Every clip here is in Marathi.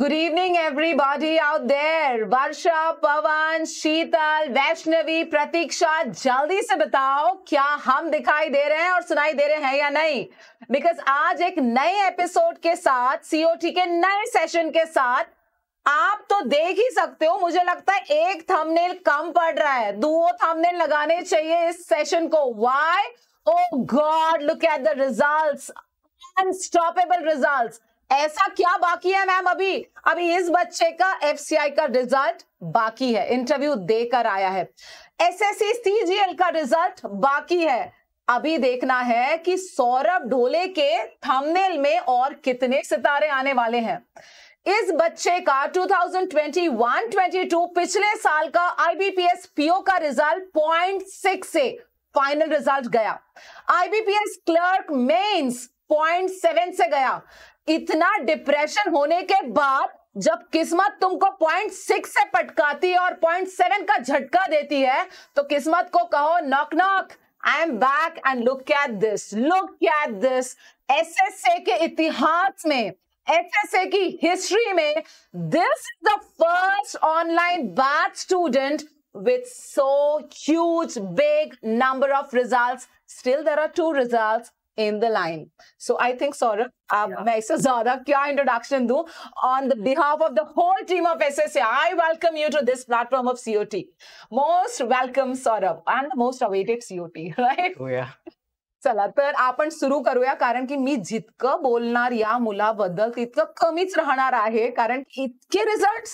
Good evening everybody out there Varsha Pawan Sheetal Vaishnavi Pratiksha जल्दी से बताओ क्या हम दिखाई दे रहे हैं और सुनाई दे रहे हैं या नहीं बिकॉज आज एक नए एपिसोड के साथ सीओटी के नए सेशन के साथ आप तो देख ही सकते हो मुझे लगता है एक थंबनेल कम पड़ रहा है दो थंबनेल लगाने चाहिए इस सेशन को why oh god look at the result unstoppable results ऐसा क्या बाकी है मैम अभी अभी इस बच्चे का एफ का रिजल्ट बाकी है इंटरव्यू देकर आया है एस एस का रिजल्ट बाकी है अभी देखना है कि सौरभ ढोले के थंबनेल में और कितने सितारे आने वाले हैं इस बच्चे का 2021-22 पिछले साल का आईबीपीएस पीओ का रिजल्ट 0.6 से फाइनल रिजल्ट गया आईबीपीएस क्लर्क मेंस 0.7 से गया इतना डिप्रेशन होने के बाद जब किस्मत तुमको पॉइंट सिक्स से पटकाती है और पॉइंट सेवन का झटका देती है तो किस्मत को कहो knock knock I am back and look at this look at this SSA के इतिहास में एसएसए की हिस्ट्री में this is the first online batch student with so huge big number of result still there are two result in the line. So I think Saurabh, ab yeah. main isse zyada kya introduction do on the hmm. behalf of the whole team of SSA. I welcome you to this platform of COT. Most welcome Saurabh and the most awaited COT, right? Oh yeah. चला तर आपण सुरू करूया कारण की मी जितकं बोलणार या मुलाबद्दल तितकं कमीच राहणार आहे कारण इतके रिझल्ट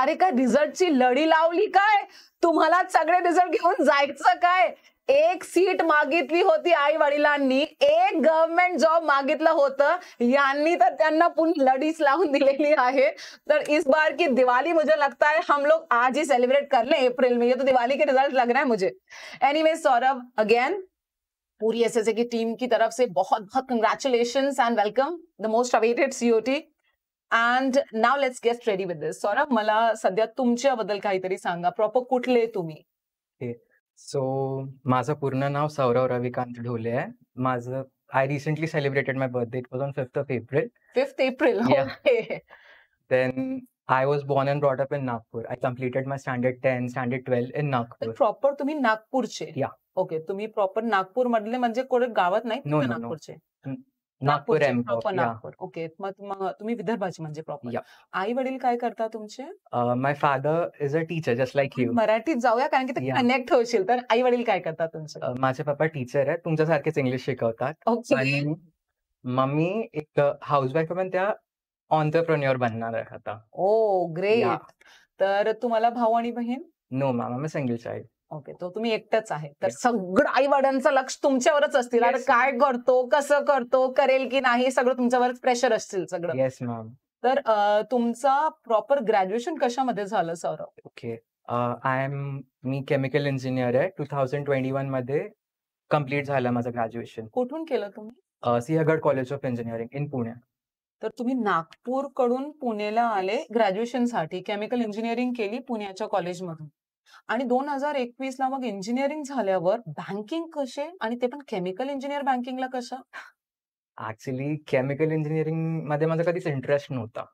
अरे काय रिझल्टची लढी लावली काय तुम्हाला सगळे रिझल्ट घेऊन जायचं काय एक सीट मागितली होती आई वडिलांनी एक गवर्नमेंट जॉब मागितलं होता यांनी तर त्यांना पूर्ण इस बार की दिवाली मुझे लगता है हम लोग आज ही सेलिब्रेट कर ले अप्रैल में ये तो दिवाली के रिजल्ट लग रहा है मुझे एनीवे सौरभ अगेन पूरी एस की टीम की तरफ से बहुत बहुत congratulation and welcome the most awaited COT and now let's get ready with this Saurabh मला सध्या तुमच्याबद्दल काहीतरी सांगा प्रॉपर कुठले तुम्ही सो माझं पूर्ण नाव सौरव रविकांत ढोले आहे माझं I recently celebrated my birthday it was on fifth of April fifth April then I was born and brought up in Nagpur I completed my standard ten standard twelve in Nagpur proper तुम्ही नागपूरचे या ओके तुम्ही प्रॉपर नागपूर मधले म्हणजे कोणी गावात नाही नागपूरचे नागपूर प्रॉपर ओके मग तुम्ही विदर्भाची म्हणजे प्रॉपर आई वडील काय करता तुमचे my father is a teacher just like you मराठीत जाऊया कारण की ते कनेक्ट होशील तर आई वडील काय करतात तुमचे माझे पप्पा टीचर आहेत तुमच्यासारखेच इंग्लिश शिकवतात आणि मम्मी एक हाऊस वाईफ पण त्या ऑन्टरप्रन्युअर बनणार आहे आता ओ ग्रेट तर तुम्हाला भाऊ आणि बहीण no ma'am single child okay तो तुम्ही एकटच आहे तर सगळं आई वडिलांचं लक्ष तुमच्यावरच असतील अरे काय करतो कसं करतो करेल की नाही सगळं तुमच्यावरच प्रेशर असतील सगळं येस मॅम तर तुमचा प्रॉपर ग्रॅज्युएशन कशामध्ये झालं सौरभ ओके आय एम मी केमिकल इंजिनियर आहे टू थाउजंड ट्वेंटी वन मध्ये कम्प्लीट झालं माझं ग्रॅज्युएशन कुठून केलं तुम्ही Sinhgad college of engineering in Pune तर तुम्ही नागपूर कडून पुण्याला आले ग्रॅज्युएशन साठी केमिकल इंजिनिअरिंग केली पुण्याच्या कॉलेजमधून आणि दोन हजार एकवीस ला मग इंजिनिअरिंग झाल्यावर बँकिंग कसे आणि ते पण केमिकल इंजिनियर बँकिंगला कसं ऍक्च्युली केमिकल इंजिनिअरिंग मध्ये माझा कधीच इंटरेस्ट नव्हता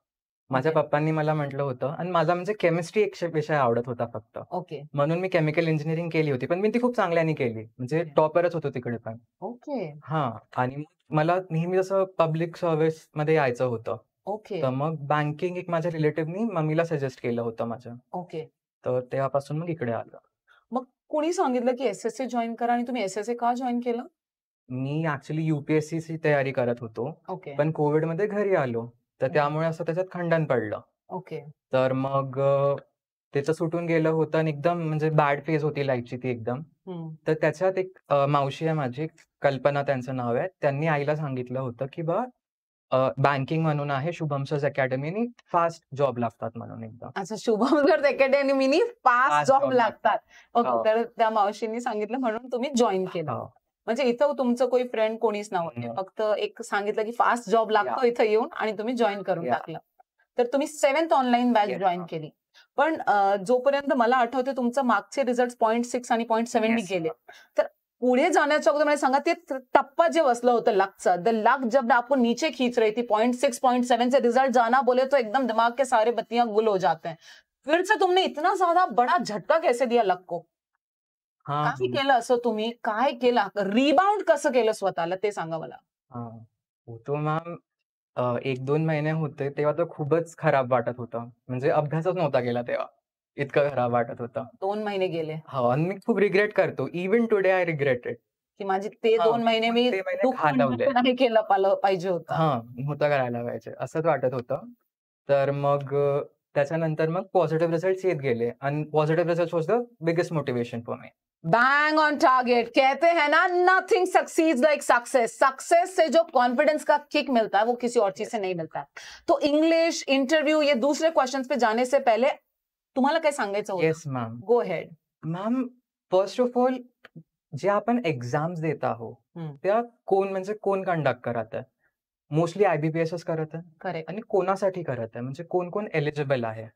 माझ्या पप्पांनी मला म्हटलं होतं आणि माझा म्हणजे केमिस्ट्री एक विषय आवडत होता फक्त ओके म्हणून मी केमिकल इंजिनिअरिंग केली होती पण मी ती खूप चांगल्याने केली म्हणजे टॉपरच होतो तिकडे पण ओके हा आणि मला नेहमी जसं पब्लिक सर्व्हिस मध्ये यायचं होतं ओके तर मग बँकिंग एक माझ्या रिलेटिव्हनी मम्मीला सजेस्ट केलं होतं माझं ओके तर तेव्हापासून मग इकडे आलं मग कोणी सांगितलं की एस एस सी जॉईन करा आणि तुम्ही एस एस का जॉईन केलं मी ऍक्च्युली युपीएससी ची तयारी करत होतो ओके पण कोविड मध्ये घरी आलो तर त्यामुळे असं त्याच्यात खंडन पडलं ओके तर मग त्याचं सुटून गेलं होतं आणि एकदम म्हणजे बॅड फेज होती लाईफची ती एकदम तर त्याच्यात एक मावशी आहे माझी कल्पना त्यांचं नाव आहे त्यांनी आईला सांगितलं होतं की बा बँकिंग म्हणून आहे शुभम सर अकॅडमीनी फास्ट जॉब लागतात म्हणून एकदम अच्छा Shubham sir academy fast job लागतात ओके हो. तर त्या मावशींनी सांगितलं म्हणून तुम्ही जॉईन हो. केलं म्हणजे इथं तुमचं कोई फ्रेंड कोणीच नव्हते फक्त एक सांगितलं की फास्ट जॉब लागतो इथं येऊन आणि तुम्ही जॉईन करून टाकलं तर तुम्ही सेव्हन्थ ऑनलाईन बॅच जॉईन केली पण जोपर्यंत मला आठवते तुमचं मागचे रिझल्ट पॉईंट सिक्स आणि पॉईंट सेव्हन गेले तर पुढे जाण्याच्या अगोदर मला सांगा ते टप्पा जे बसलं होतं लाखचा द लाख जब आपको नीचे खींच रही थी पॉइंट सिक्स पॉइंट सेवन से जाना बोले तो एकदम दिमाग के सारे बत्तियां गुल हो जाते हैं फिर से तुमने इतना ज्यादा बड़ा झटका कैसे दिया लक को हाँ, काय हाँ। केलं असं तुम्ही काय केला रिबाउंड कसं केलं स्वतःला ते सांगा मला हाँ, तो मॅम एक दोन महिने होते तेव्हा तर तो खूपच खराब वाटत होतं म्हणजे अभ्यासच नव्हता केला तेव्हा इतकं खराब वाटत होता दोन महिने गेले हा मी खूप रिग्रेट करतो इव्हन टुडे आय रिग्रेटेड की माझे ते दोन महिने मी केलं पाहिजे हा करायला पाहिजे असंच वाटत होतं तर मग त्याच्यानंतर मग पॉझिटिव्ह रिझल्ट येत गेले आणि positive result was the biggest motivation for me on कहते हैं ना नथिंग लाइक सक्सेस सक्सेस से जो कॉन्फिडेंस का किक मिलता है वो किसी और चीज से नहीं मिलता है तो इंग्लिश इंटरव्यू ये दूसरे क्वेश्चन पे जाने से पहले तुम्हाला काय सांगायचं yes ma'am go head ma'am first of all जे आपण एक्झाम्स देत आहोत त्या कोण म्हणजे कोण कंडक्ट करत आहे मोस्टली आयबीपीएस करत आहे आणि कोणासाठी करत आहे म्हणजे कोण कोण एलिजिबल आहे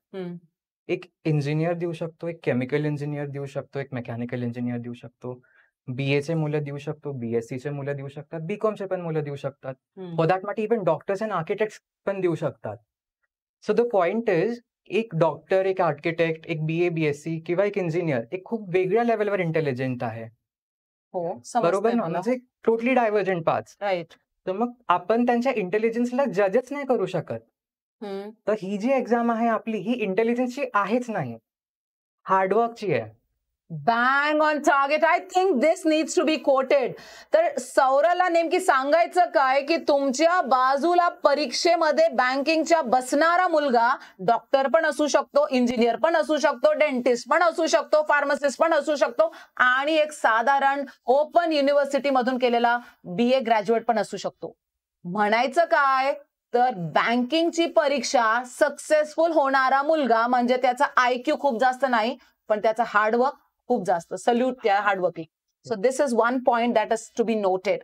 एक इंजिनियर देऊ शकतो एक केमिकल इंजिनियर देऊ शकतो एक मेकॅनिकल इंजिनियर देऊ शकतो बीएचे मुलं देऊ शकतो चे मुलं देऊ शकतात चे पण मुलं देऊ शकतात for that matter even doctors and architect पण देऊ शकतात सो द पॉइंट इज एक डॉक्टर एक आर्किटेक्ट एक B A B S C किंवा एक इंजिनियर एक खूप वेगळ्या लेवलवर इंटेलिजंट आहे हो बरोबर ना म्हणजे टोटली डायव्हर्जंट पाच राईट तर मग आपण त्यांच्या इंटेलिजन्सला जजच नाही करू शकत तर ही जी एक्झाम आहे आपली ही इंटेलिजन्सची आहेच नाही हार्डवर्कची आहे bang on target I think this needs to be quoted तर सौरला नेमकी सांगायचं काय की तुमच्या बाजूला परीक्षेमध्ये बँकिंगच्या बसणारा मुलगा डॉक्टर पण असू शकतो इंजिनियर पण असू शकतो डेंटिस्ट पण असू शकतो फार्मसिस्ट पण असू शकतो आणि एक साधारण ओपन युनिव्हर्सिटी मधून केलेला बी ए ग्रॅज्युएट पण असू शकतो म्हणायचं काय तर बँकिंगची परीक्षा सक्सेसफुल होणारा मुलगा म्हणजे त्याचा आय खूप जास्त नाही पण त्याचा हार्डवर्क खूप जास्त सल्यूट त्या hardworking so this is one point that is to be noted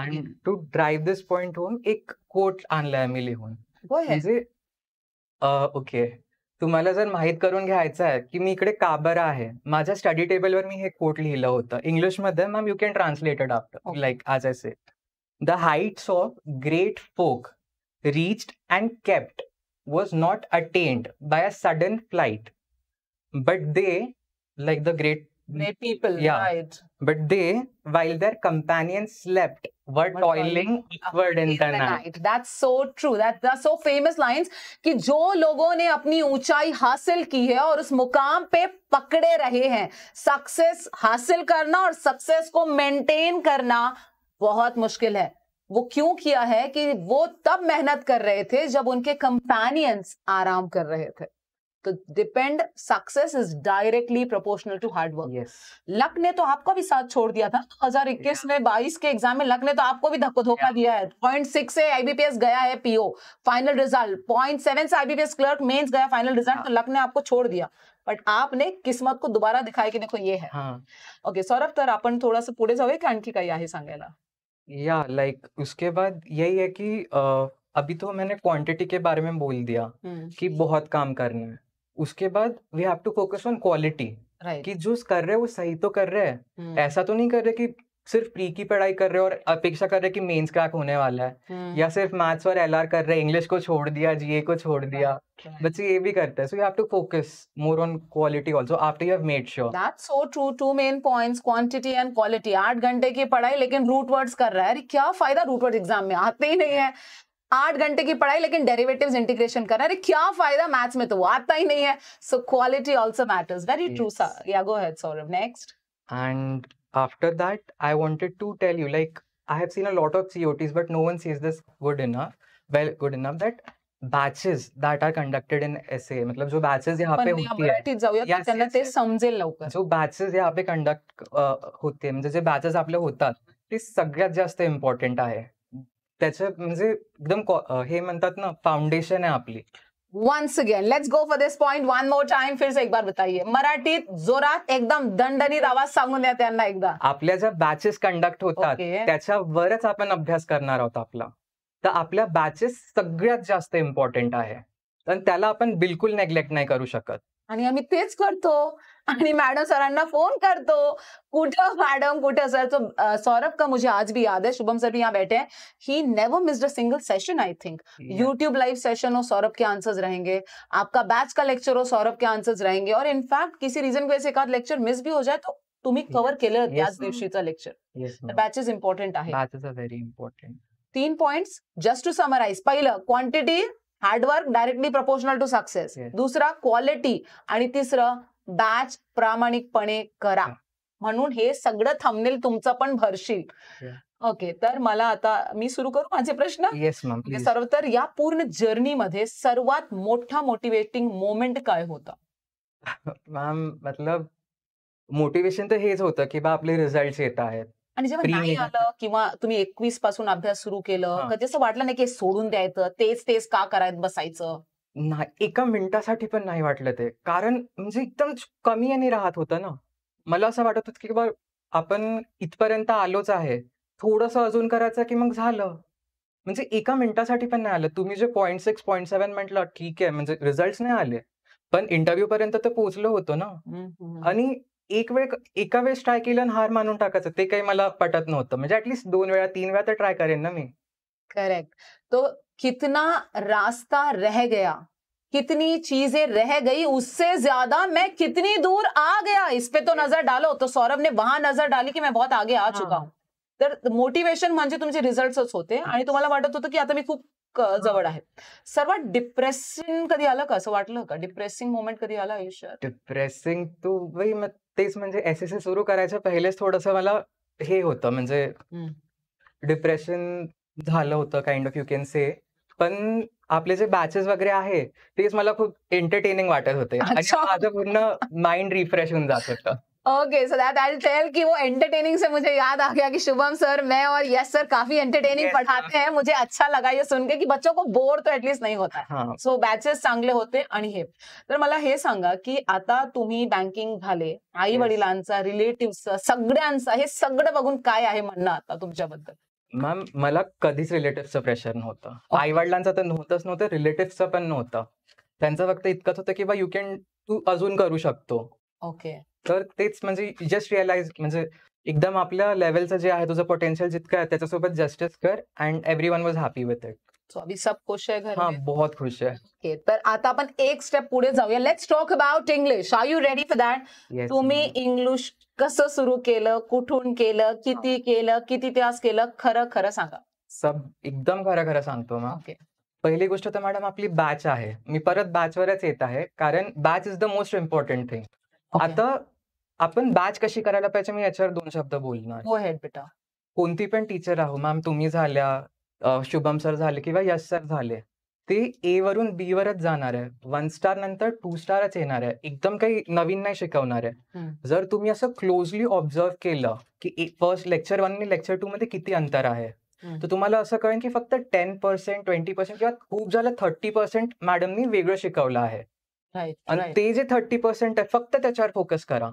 आणि टू ड्राईव्ह दिस पॉइंट होऊन एक कोट आणलाय मी लिहून ओके म्हणजे, तुम्हाला जर माहीत करून घ्यायचं आहे की मी इकडे काबरा आहे माझ्या स्टडी टेबलवर मी हे कोट लिहिलं होतं इंग्लिशमध्ये ma'am you can translated after like as I say the heights of great folk reached and kept was not attend by a sudden flight, but they like the great great people, yeah. right? But they, while their companions slept, were toiling upward in the night. night That's so true. That that's so famous lines कि जो लोगों ने अपनी ऊंचाई हासिल की है और उस मुकाम पे पकड़े रहे हैं success हासिल करना और success को maintain करना बहुत मुश्किल है वो क्यों किया है कि वो तब मेहनत कर रहे थे जब उनके कंपेनियंस आराम कर रहे थे तो depend success is directly proportional to hard work luck ने तो आपको भी साथ छोड़ दिया था 2021 हजार इक्कीस में बाईस के एग्जाम में लक ने तो आपको भी धक्को धोखा yeah. दिया है पॉइंट सिक्स से आईबीपीएस गया है PO final result point seven से आईबीपीएस क्लर्क मेन्स गया फाइनल रिजल्ट yeah. तो लक ने आपको छोड़ दिया बट आपने किस्मत को दोबारा दिखाया कि देखो ये है ओके हाँ। सौरभ तर आपण थोडासा पुढे जाऊया की आणखी काही आहे सांगायला या लाइक like, उसके बाद यही है कि आ, अभी तो मैंने क्वांटिटी के बारे में बोल दिया हम्म। कि बहुत काम करना है उसके बाद we have to focus on quality कि जो कर रहे हैं वो सही तो कर रहे हैं hmm. ऐसा तो नहीं कर रहे कि सिर्फ प्री की पढ़ाई कर रहे हो और अपेक्षा कर रहे कि मेंस क्रैक होने वाला है hmm. या सिर्फ मैथ्स और एलआर कर रहे इंग्लिश को छोड़ दिया जीए को छोड़ दिया बच्चे ये भी करते हैं so you have to focus more on quality also after you have made sure that's so true two main points quantity and quality 8 घंटे की पढ़ाई लेकिन रूट वर्ड्स कर रहा है अरे क्या फायदा रूट वर्ड एग्जाम में आते ही नहीं है आठ घंटे की पढ़ाई लेकिन डेरिवेटिव्स इंटीग्रेशन करना अरे क्या फायदा मैथ्स में तो वो आता ही नहीं है so quality also matters very true sir yeah go head Saurabh next and after that i wanted to tell you like i have seen a lot of cots but no one sees this good enough well good enough that batches that are conducted in sa मतलब जो batches यहाँ पे होती है yes, yes, yes. समजेल लवकर जो batches यहाँ पे conduct uh, होते म्हणजे जे batches आपले होतात ते सगळ्यात जास्त इम्पॉर्टंट आहे त्याचं म्हणजे एकदम हे म्हणतात ना फाउंडेशन आहे आपली once again let's go for this point one more time फिर एक बार बताइए मराठीत जोरात एकदम दणदणीत आवाज सांगून द्या त्यांना एकदा आपल्या ज्या बॅचेस कंडक्ट होतात त्याच्यावरच आपण अभ्यास करणार आहोत आपला तर आपल्या बॅचेस सगळ्यात जास्त इम्पॉर्टंट आहे त्याला आपण बिलकुल नेग्लेक्ट नाही करू शकत आणि आम्ही तेच करतो आणि मॅडम सरांना फोन करतो कुठं मॅडम कुठं सर तो सौरभ का मुझे आज भी याद है शुभम सर भी यहाँ बैठे हैं he never missed a single session I think YouTube live session हो सौरभ के आंसर्स रहेंगे आपका बैच का लेक्चर हो सौरभ के आंसर्स रहेंगे और इनफैक्ट किसी रीजन को ऐसे एक लेक्चर मिस भी हो जाए तो तुम्ही कव्हर केलं त्याच दिवशीचा लेक्चर बॅचेस इम्पॉर्टंट आहे बॅचेस व्हेरी इम्पॉर्टंट तीन पॉइंट जस्ट टू समराइज पहिलं quantity hard work directly proportional to success दुसरा क्वालिटी आणि तिसरं बॅच प्रामाणिकपणे करा म्हणून हे सगळं थांबनेल तुमचं पण भरशील ओके okay, तर मला आता मी सुरू करू माझे प्रश्न येस okay, सर्व तर या पूर्ण जर्नी मध्ये सर्वात मोठा मोटिवेटिंग मोमेंट काय होता मॅम मतलब मोटिवेशन तर हेच होतं की बा आपले रिझल्ट येत आहेत आणि जेव्हा नाही आलं किंवा तुम्ही एकवीस पासून अभ्यास सुरू केलं कधी वाटलं नाही की सोडून द्यायचं तेच तेच का करायचं बसायचं नाही एका मिनिटासाठी पण नाही वाटलं ते कारण म्हणजे एकदम कमी आणि राहत होतं ना मला असं वाटत होतं की आपण इथपर्यंत आलोच आहे थोडस अजून करायचं की मग झालं म्हणजे एका मिनिटासाठी पण नाही आलं तुम्ही जे पॉईंट सिक्स पॉईंट सेव्हन म्हटलं ठीक आहे म्हणजे रिझल्ट नाही आले पण इंटरव्ह्यू पर्यंत तर पोहोचलो होतो ना आणि एक वेळ एका वेळेस ट्राय केलं हार मानून टाकायचं ते काही मला पटत नव्हतं म्हणजे ऍटलीस्ट दोन वेळा तीन वेळा तर ट्राय करेन ना मी करेक्ट तो कितना रास्ता रह गया कितनी चीजें रह गई उससे ज्यादा मैं कितनी दूर आ गया इस पे तो नजर डालो तो सौरभ ने वहां नजर डाली कि मैं बहुत आगे आ हाँ। चुका हूं तर मोटिवेशन म्हणजे तुमचे रिझल्टच होते आणि तुम्हाला वाटत होतं की आता मी खूप जवळ आहे सर्वात डिप्रेसिंग कधी आलं का असं वाटलं का डिप्रेसिंग मोमेंट कधी आला आयुष्यात डिप्रेसिंग तू तो बाई तेच म्हणजे एस एस सुरू करायच्या पहिलेच थोडस मला हे होतं म्हणजे डिप्रेशन हम्म. झालं होतं kind of you can say पण आपले जे बॅचेस वगैरे आहे तेच मला खूप एंटरटेनिंग वाटत होते माझं पूर्ण माइंड रिफ्रेश होऊन जात होतं okay so that I tell कि वो एंटरटेनिंग से मुझे याद आ गया कि शुभम सर मैं और यस सर काफी एंटरटेनिंग पढ़ाते हैं मुझे अच्छा लगा ये सुन के की बच्चों को बोर तो एटलीस्ट नहीं होता सो बॅचेस चांगले होते आणि हे तर मला हे सांगा की आता तुम्ही बँकिंग झाले आई वडिलांचा रिलेटिव्हचा सगळ्यांचा हे सगळं बघून काय आहे म्हणणं आता तुमच्याबद्दल मॅम मला कधीच रिलेटिव्हचं प्रेशर नव्हतं आई वडिलांचं तर नव्हतंच नव्हतं रिलेटिव्हचं पण नव्हतं त्यांचं फक्त इतकंच होतं की बा यू कॅन तू अजून करू शकतो ओके तर तेच म्हणजे जस्ट रिअलाइज म्हणजे एकदम आपल्या लेवलचं जे आहे तुझं पोटेन्शियल जितकं आहे त्याच्यासोबत जस्टिस कर and every one was happy with it so अभी सब खुश है घर हाँ, में बहुत खुश है okay, तर आता आपण एक स्टेप पुढे जाऊया let's talk about English are you ready for that तुम्ही इंग्लिश कसं सुरू केलं कुठून केलं किती केलं किती तास केलं खरं खरं सांगा सब एकदम खरं खरं सांगतो मग ओके पहिली गोष्ट तर मॅडम आपली बॅच आहे मी परत बॅचवरच येत आहे कारण batch is the most important thing आता आपण बॅच कशी करायला पाहिजे मी याच्यावर दोन शब्द बोलणार बेटा कोणती पण टीचर आहो मॅम तुम्ही झाल्या शुभम सर झाले किंवा यश सर झाले ते ए वरून बी वरच जाणार आहे वन स्टार नंतर टू स्टारच येणार आहे एकदम काही नवीन नाही शिकवणार आहे जर तुम्ही असं क्लोजली ऑब्झर्व केलं की फर्स्ट लेक्चर वन आणि लेक्चर टू मध्ये किती अंतर आहे तर तुम्हाला असं कळेल की फक्त टेन पर्सेंट ट्वेंटी पर्सेंट किंवा खूप झालं थर्टी पर्सेंट मॅडमनी वेगळं शिकवलं आहे आणि ते जे थर्टी पर्सेंट आहे फक्त त्याच्यावर फोकस करा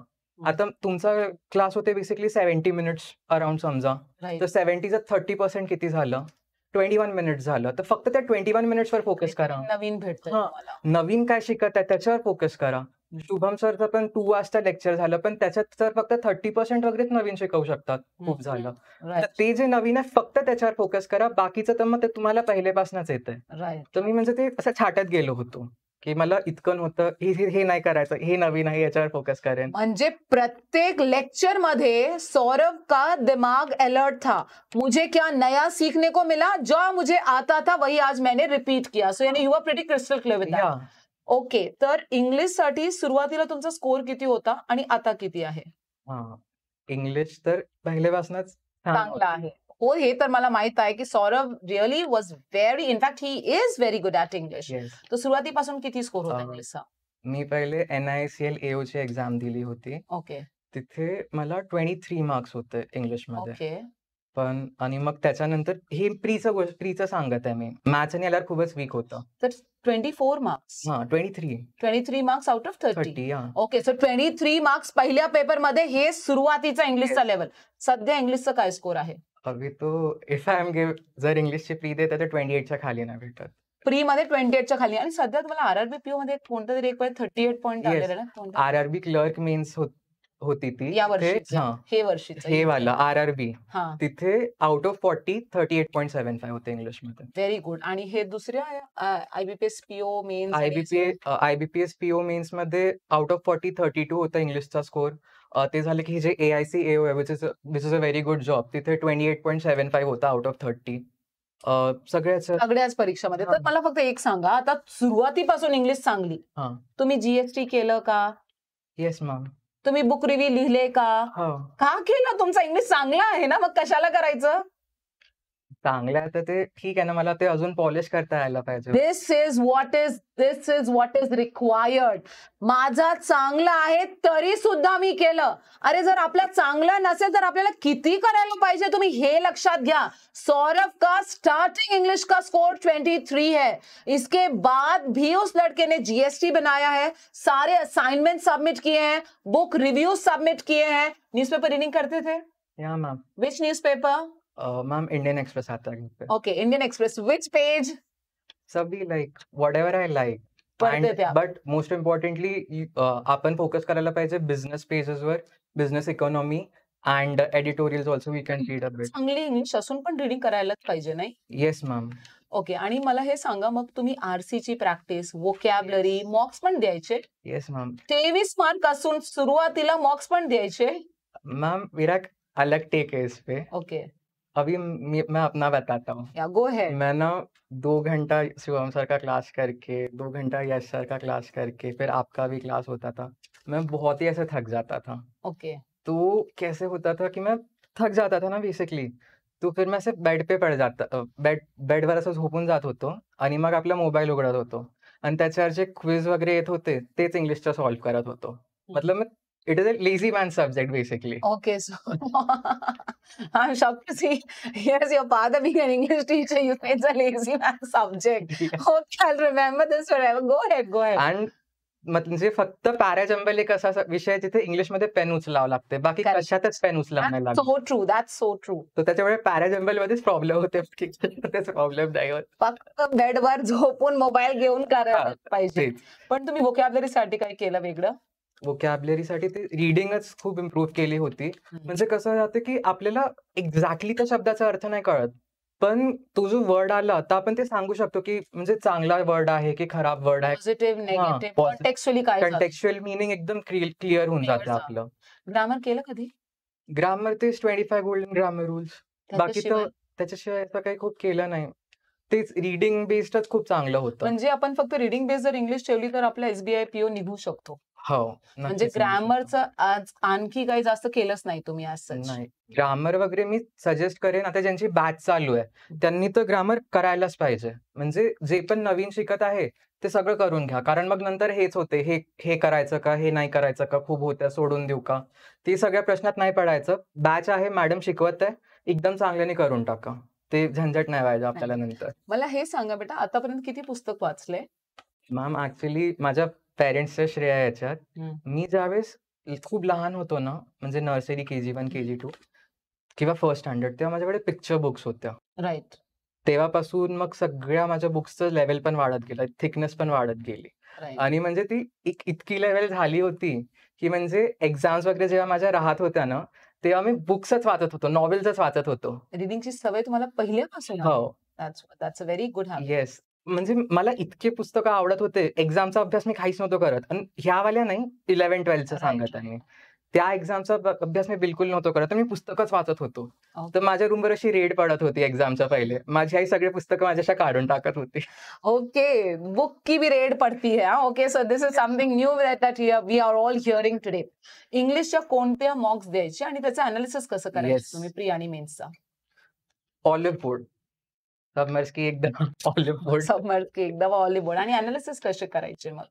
आता तुमचा क्लास होते बेसिकली सेव्हन्टी मिनिट्स अराउंड समजा तर सेव्हन्टीचं थर्टी पर्सेंट किती झालं ट्वेंटी वन मिनिट झालं तर फक्त त्या ट्वेंटी वन मिनिट्सवर फोकस करा नवीन भेटत नवीन काय शिकत आहे त्याच्यावर फोकस करा शुभम सरचं पण टू वाजता लेक्चर झालं पण त्याच्यात सर फक्त थर्टी पर्सेंट वगैरेच नवीन शिकवू शकतात खूप झालं ते जे नवीन आहे फक्त त्याच्यावर फोकस करा बाकीचं तर मग ते तुम्हाला पहिल्यापासूनच येत आहे मी म्हणजे ते असं छाटत गेलो होतो की मला इतकं नव्हतं हे नाही करायचं हे नवीन आहे याच्यावर फोकस करेन म्हणजे प्रत्येक लेक्चर मध्ये सौरभ का दिमाग अलर्ट था मुझे क्या नया सीखने को मिला जो मुझे आता था वही आज मैंने रिपीट किया सो यानी you are pretty crystal clear okay तर इंग्लिश साठी सुरुवातीला तुमचा स्कोर किती होता आणि आता किती आहे इंग्लिश तर पहिल्यापासूनच चांगला आहे हो हे तर मला माहित आहे की Saurabh really was very in fact he is very good at English तर सुरुवातीपासून किती स्कोर होता इंग्लिशचा मी पहिले N I C L AO ची एक्झाम दिली होती ओके तिथे मला ट्वेंटी थ्री मार्क्स होते इंग्लिश मध्ये पण आणि मग त्याच्यानंतर हे प्रीचं गोष्ट प्रीचं सांगत आहे मी मॅथ्स आणि याला खूपच वीक होतं तर ट्वेंटी फोर मार्क्स हा twenty three twenty three marks out of thirty okay so twenty three marks पहिल्या मध्ये हे सुरुवातीचा इंग्लिशचा लेवल सध्या इंग्लिशचा काय स्कोर आहे अभी तो इफ आय एम गिव जर इंग्लिशची प्री देते तर ट्वेंटी एटच्या खाली ना भेटत प्री मध्ये ट्वेंटी एटच्या खाली आणि सध्या तुम्हाला आरआरबी पीओ मध्ये कोणता तरी एक थर्टी एट पॉईंट आलेला ना आरआरबी क्लर्क मीन्स होती ती या वर्षी हे वर्षी हे वाला आरआरबी आर तिथे out of forty thirty eight point seven five होते इंग्लिश मध्ये व्हेरी गुड आणि हे दुसऱ्या IBPS PO mains IBPS PO mains मध्ये out of forty thirty two होता इंग्लिशचा स्कोर ते झालं की जे A I C A which is which is a very good job तिथे twenty eight point seven five out of of थर्टी सगळ्याच सगळ्याच परीक्षामध्ये तर मला फक्त एक सांगा आता सुरुवातीपासून इंग्लिश चांगली तुम्ही जीएसटी केलं का येस मॅम तुम्ही बुक रिव्ह्यू लिहिले का हो. का केलं तुमचा इंग्लिश चांगला आहे ना मग कशाला करायचं चांगल्या तर ते ठीक आहे ना मला ते अजून पॉलिश करता यायला पाहिजे this is what is this is what is required माझा चांगला आहे तरी सुद्धा मी केलं अरे जर आपला चांगला नसेल तर आपल्याला किती करायला पाहिजे तुम्ही हे लक्षात घ्या सौरभ का स्टार्टिंग इंग्लिश का स्कोर 23 है इसके बाद भी उस लड़के ने जीएसटी बनाया है सारे असाइनमेंट सबमिट किए हैं बुक रिव्यू सबमिट किए हैं न्यूज़पेपर रीडिंग करते थे या ma'am which newspaper ma'am Indian Express आता है okay which Express which page like whatever I like but most importantly आपण फोकस करायला पाहिजे बिझनेस पेजेस वर business economy and editorial also we can read a चांगली इंग्लिश असून पण रिडिंग करायलाच पाहिजे नाही येस मॅम ओके आणि मला हे सांगा मग तुम्ही आरसी ची प्रॅक्टिस वोकॅबलरी मॉक्स पण द्यायचे येस मॅम तेवीस मार्क असून सुरुवातीला मॉक्स पण द्यायचे मॅम विराट अलग टेक आहे पे ओके अभी मैं अपना बताता हूँ मैं ना दो घंटा शिवम सर का क्लास करके दो घंटा यश सर का क्लास करके फिर आपका भी क्लास होता था मैं बहुत ही ऐसे थक जाता था ओके तो कैसे होता था कि मैं थक जाता था ना बेसिकली तो फिर मैं सिर्फ बेड पे पड जाता बेड बेडवर असं झोपून जात होतो आणि मग आपला मोबाईल उघडत होतो आणि त्याच्यावर जे क्विज वगैरे येत होते तेच इंग्लिशच्या सॉल्व्ह करत होतो हम्म. मतलब मी it is a lazy man subject basically okay so i'm shocked to see here's your father being an english teacher you say it's a lazy man subject yeah. okay i'll remember this forever go ahead go ahead and म्हणजे फक्त पॅराजम्बल एक असा विषय जिथे इंग्लिशमध्ये पेन उचलावं लागते बाकी कशातच पेन उचलावं लागतं so true that so true तर त्याच्यामुळे पॅराजम्बल मध्येच प्रॉब्लेम होते प्रॉब्लेम नाही होत फक्त बेडवर झोपून मोबाईल घेऊन करायला पाहिजे पण तुम्ही वोकॅबलरी साठी काय केलं वेगळं साठी ते रिडिंगच खूप इम्प्रूव्ह केली होती म्हणजे कसं जातं की आपल्याला एक्झॅक्टली त्या शब्दाचा अर्थ नाही कळत पण तो जो वर्ड आला तर आपण ते सांगू शकतो की म्हणजे चांगला वर्ड आहे की खराब वर्ड आहे कॉन्टेक्च्युअल मिनिंग एकदम क्लिअर होऊन जाते आपलं ग्रामर केलं कधी ग्रामर ते twenty five golden grammar rules बाकी तर त्याच्याशिवाय असं काही खूप केलं नाही तेच रिडिंग बेस्डच खूप चांगलं होतं म्हणजे आपण फक्त रिडिंग बेस्ड जर इंग्लिश ठेवली तर आपला एसबीआय पीओ निघू शकतो हो म्हणजे ग्रॅमरचं आज आणखी काही जास्त केलंच नाही तुम्ही आज नाही ग्रामर वगैरे मी सजेस्ट करेन आता ज्यांची बॅच चालू आहे त्यांनी तर ग्रामर करायलाच पाहिजे म्हणजे जे पण नवीन शिकत आहे ते सगळं करून घ्या कारण मग नंतर हेच होते हे हे करायचं का हे नाही करायचं का खूप होत्या सोडून देऊ का ते सगळ्या प्रश्नात नाही पडायचं बॅच आहे मॅडम शिकवत आहे एकदम चांगल्याने करून टाका ते झंझट नाही व्हायचं आपल्याला नंतर मला हे सांगा बेटा आतापर्यंत किती पुस्तक वाचले मॅम ऍक्च्युली माझ्या पेरेंट्सचं श्रेय याच्यात मी ज्यावेळेस खूप लहान होतो ना म्हणजे nursery K G one K G two किंवा फर्स्ट स्टँडर्ड तेव्हा माझ्याकडे पिक्चर बुक्स होत्या राईट तेव्हापासून मग सगळ्या माझ्या बुक्सचं लेवल पण वाढत गेलं थिकनेस पण वाढत गेली आणि म्हणजे ती एक इतकी लेवल झाली होती की म्हणजे एक्झाम्स वगैरे जेव्हा माझ्या राहत होत्या ना तेव्हा मी बुक्सच वाचत होतो नॉवेल्सच वाचत होतो रिडिंगची सवय तुम्हाला पहिल्यापासून हो व्हेरी गुड येस म्हणजे मला इतके पुस्तकं आवडत होते एक्झामचा अभ्यास मी काहीच नव्हतो करत आणि वाल्या नाही इलेव्हन ट्वेल्थचं सांगत आहे त्या एक्झामचा अभ्यास मी बिलकुल नव्हतो करत मी पुस्तकच वाचत होतो तर माझ्या रूमवर अशी रेड पडत होती एक्झामच्या पहिले माझी आई सगळे पुस्तकं माझ्याशा काढून टाकत होती ओके बुक की बी रेड पडती है okay so this is something new that we are all hearing today इंग्लिशच्या कोणत्या मॉक्स द्यायचे आणि त्याचं अनालिसिस कसं करायचं तुम्ही प्री आणि मेन्सचा ऑल बोर्ड सबमर्स की एकदम ऑलिबोर्ड सबमर्स की एकदम ऑलिबोर्ड आणि अनालिसिस कसे करायचे मग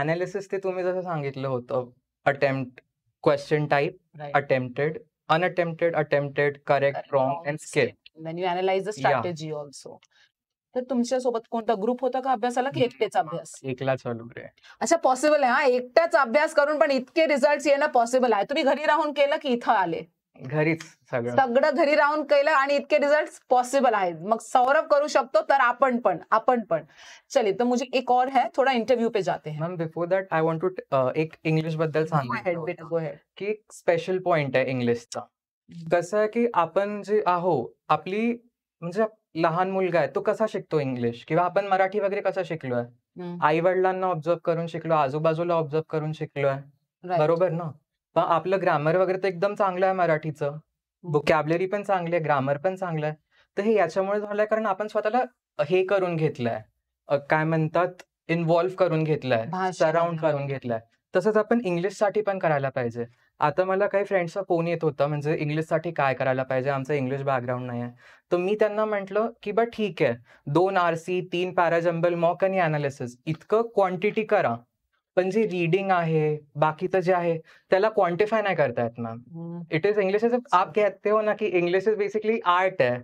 अनालिसिस ते तुम्ही जसं सांगितलं होतं attempt question type attempted unattempted attempted correct wrong and scale then you analyse the strategy also तर तुमच्या सोबत कोणता ग्रुप होता का अभ्यासाला की एकटेच अभ्यास एकलाच अच्छा पॉसिबल आहे हा एकट्याच अभ्यास करून पण इतके रिझल्ट येणं पॉसिबल आहे तुम्ही घरी राहून केलं की इथं आले घरीच सगळं सगळं घरी राहून केलं आणि इतके रिझल्ट पॉसिबल आहेत मग सौरभ करू शकतो तर आपण पण आपण पण चले तर मुझे एक और है थोड़ा इंटरव्यू पे जाते ma'am before that I want to एक इंग्लिश बद्दल सांगू की एक स्पेशल पॉइंट आहे इंग्लिशचा कसं आहे की आपण जे आहो आपली म्हणजे लहान मुलगा आहे तो कसा शिकतो इंग्लिश किंवा आपण मराठी वगैरे कसा शिकलोय आई वडिलांना ऑब्झर्व करून शिकलो आजूबाजूला ऑब्झर्व करून शिकलोय बरोबर ना पण आपलं ग्रामर वगैरे तर एकदम चांगलं आहे मराठीचं वोकॅबलरी हो. पण चांगली आहे ग्रामर पण चांगलं आहे तर हे याच्यामुळे झालंय कारण आपण स्वतःला हे करून घेतलंय काय म्हणतात इन्वॉल्व्ह करून घेतलंय सराउंड करून घेतलंय तसंच आपण इंग्लिशसाठी पण करायला पाहिजे आता मला काही फ्रेंड्सचा फोन येत होता म्हणजे इंग्लिशसाठी काय करायला पाहिजे आमचं इंग्लिश बॅकग्राऊंड नाही आहे तर मी त्यांना म्हटलं की बा ठीक आहे दोन आरसी तीन पॅराजम्बल मॉक आणि अनालिसिस इतकं क्वांटिटी करा पण जी रीडिंग आहे बाकीचं जे आहे त्याला क्वांटिफाय नाही करतायत ना इट इज इंग्लिश इज आप कहते हो ना कि इंग्लिश इज बेसिकली आर्ट है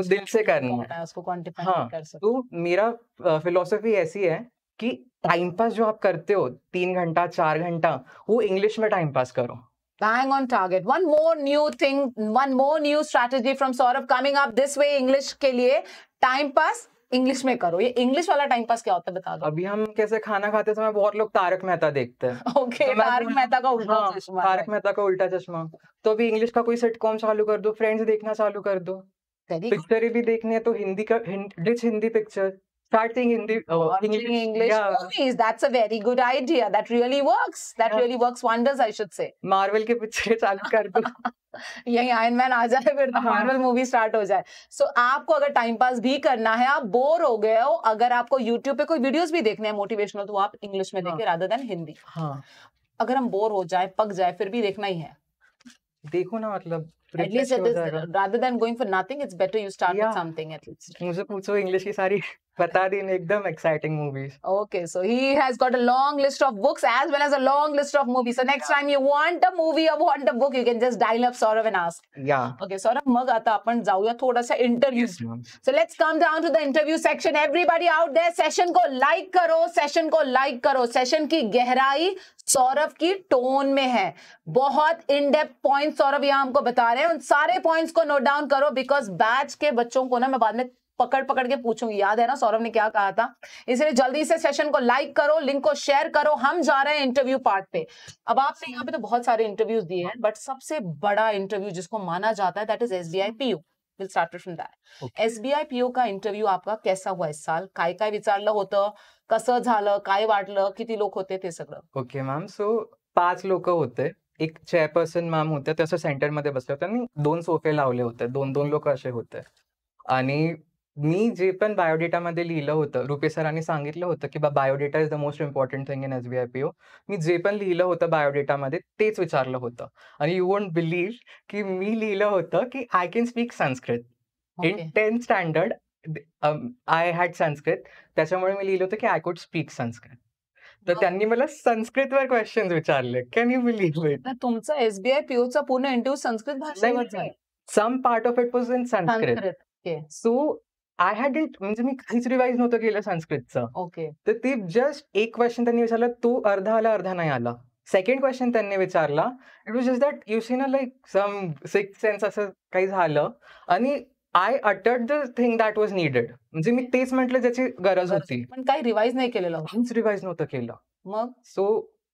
उस दिल से करना है उसको क्वांटिफाई हाँ, कर सकते तो मेरा फिलोसफी ऐसी है कि टाइम पास जो आप करते हो तीन घंटा चार घंटा वो इंग्लिश में टाइम पास करो Bang on target. One more new thing, one more new strategy from Saurabh coming up this way English के लिए time pass इंग्लिश में करो ये इंग्लिश वाला टाइम पास क्या होता है बता दो अभी हम कैसे खाना खाते समय तो बहुत लोग तारक मेहता देखते हैं ओके okay, तो तारक मेहता का उल्टा हाँ, चश्मा तारक मेहता का उल्टा चश्मा तो अभी इंग्लिश का कोई सिटकॉम चालू कर दो फ्रेंड्स देखना चालू कर दो पिक्चर भी देखनी है तो हिंदी का डिच Hindi picture starting Hindi, oh, oh English, English yeah. movies. That's a very good idea. That really works. That yeah. really works wonders, I should say. Marvel ke picture चालू kar do. यही आयन मैन आ जाए फिर तो मार्वल मूवी स्टार्ट हो जाए सो so, आपको अगर टाइम पास भी करना है आप बोर हो गए हो अगर आपको यूट्यूब पे कोई वीडियोस भी देखने हैं मोटिवेशनल तो आप इंग्लिश में हाँ। देखिए राधर देन हिंदी हाँ. अगर हम बोर हो जाए पक जाए फिर भी देखना ही है देखो ना मतलब at least rather than going for nothing it's better you start with something at least मुझे पूछो इंग्लिश की सारी बता दी एकदम exciting movies okay so he got a long list of books as well as a long list of movies next time you want a movie or want a book you can just dial up Saurabh and okay Saurabh मग आता अपन जाऊया थोड़ा सा interview so let's come down to the interview section everybody out there session को लाइक करो सेशन को लाइक करो सेशन की गहराई सौरभ की टोन में है बहुत इन डेप्थ पॉइंट सौरभ यहाँ हमको बता रहे हैं उन सारे पॉइंट्स को नोट डाउन करो बिकॉज बैच के बच्चों को ना मैं बाद में पकड़ पकड़ के पूछूंगी याद है ना सौरभ ने क्या कहा था इसलिए जल्दी से सेशन को लाइक करो लिंक को शेयर करो हम जा रहे हैं इंटरव्यू पार्ट पे अब आपने यहाँ पे तो बहुत सारे इंटरव्यूज दिए हैं बट सबसे बड़ा इंटरव्यू जिसको माना जाता है that is S B will start from that S B का इंटरव्यू आपका कैसा हुआ इस साल काय काय होतं झालं काय वाटलं किती लोक होते ते सगळं ओके मॅम सो पाच लोक होते एक चेअरपर्सन मॅम सेंटरमध्ये आणि दोन सोफे लावले होते दोन दोन लोक असे होते आणि मी जे पण बायोडेटामध्ये लिहिलं होतं रुपे सरांनी सांगितलं होतं की biodata is the most important thing in S B I P O मी जे पण लिहिलं होतं बायोडेटामध्ये तेच विचारलं होतं आणि यू वोंट बिलीव्ह की मी लिहिलं होतं की I can speak Sanskrit in ten standard I had Sanskrit त्याच्यामुळे मी लिहिलं होतं की आय कुड स्पीक संस्कृत तर त्यांनी मला संस्कृत वर क्वेश्चन विचारले कॅन यू बिलीव्ह इट तुमचा एसबीआय चा पूर्ण इंटरव्ह्यू संस्कृत भाषेवर some part of it was in Sanskrit so I had it म्हणजे मी काहीच रिवाईज नव्हतं केलं संस्कृतचं ओके तर ते जस्ट एक क्वेश्चन त्यांनी विचारलं तो अर्धा आला अर्धा नाही आला सेकंड क्वेश्चन त्यांनी विचारला it was just that you see ना लाईक सम सिक्स सेन्स असं काही झालं आणि I uttered the thing that was needed म्हणजे मी तेच म्हटलं ज्याची गरज होती पण काही रिवाईज नाही केलेलं रिवाईज नव्हतं केलं मग सो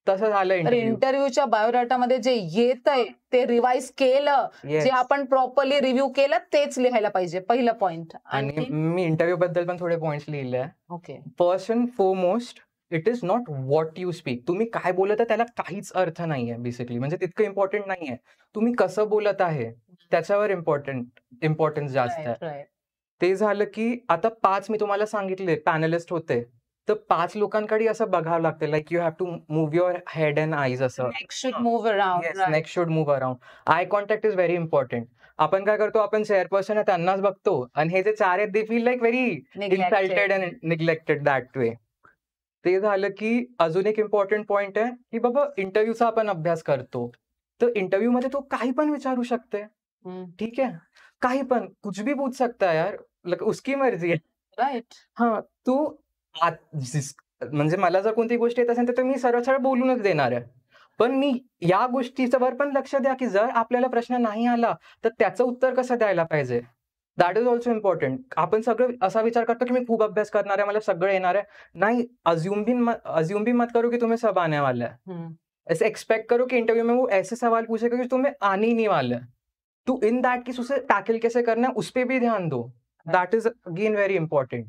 तसं झालं इंटरव्यूच्या इंटरव्ह्यूच्या बायोडाटामध्ये जे येत आहे ते रिवाइज केलं जे आपण प्रॉपरली रिव्ह्यू केलं तेच लिहायला पाहिजे पहिला पॉइंट आणि मी इंटरव्ह्यू बद्दल पण थोडे पॉइंट लिहिले okay person foremost it is not what you speak तुम्ही काय बोलत आहे त्याला काहीच अर्थ नाहीये बेसिकली म्हणजे तितकं इम्पॉर्टंट नाहीये तुम्ही कसं बोलत आहे त्याच्यावर इम्पॉर्टंट इम्पॉर्टन्स जास्त आहे ते झालं की आता पाच मी तुम्हाला सांगितले पॅनलिस्ट होते तर पाच लोकांकडे असं बघावं लागतं like you have to move your head and eyes असं should move around next should move around eye contact is very important आपण काय करतो आपण शेअर पर्सन आहे त्यांनाच बघतो आणि हे जे चार आहेत they feel like very insulted and neglected that way ते झालं की अजून एक इम्पॉर्टंट पॉइंट आहे की बाबा इंटरव्ह्यूचा आपण अभ्यास करतो तर इंटरव्ह्यू मध्ये तो काही पण विचारू शकते हम्म. ठीक है कहीं पर कुछ भी पूछ सकता है यार उसकी मर्जी है राइट right. हाँ तो म्हणजे मला जर कोणती गोष्ट येत असेल तर मी सरळ सरळ बोलूनच देणार आहे पण मी या वर पण लक्ष द्या की जर आपल्याला प्रश्न नाही आला तर त्याचं उत्तर कसं द्यायला पाहिजे दॅट इज ऑल्सो इम्पॉर्टंट आपण सगळं असा विचार करतो की मी खूप अभ्यास करणार आहे मला सगळं येणार आहे नाही अज्युम भी अज्युम भी मत करू की तुम्ही सब आने ऐसे एक्सपेक्ट करो की इंटरव्यू में वो ऐसे सवाल पूछेगा कि तुम्हें आने ही नहीं वाला इन दैट किस उसे टैकल कैसे करना है उस भी ध्यान दो that is again very important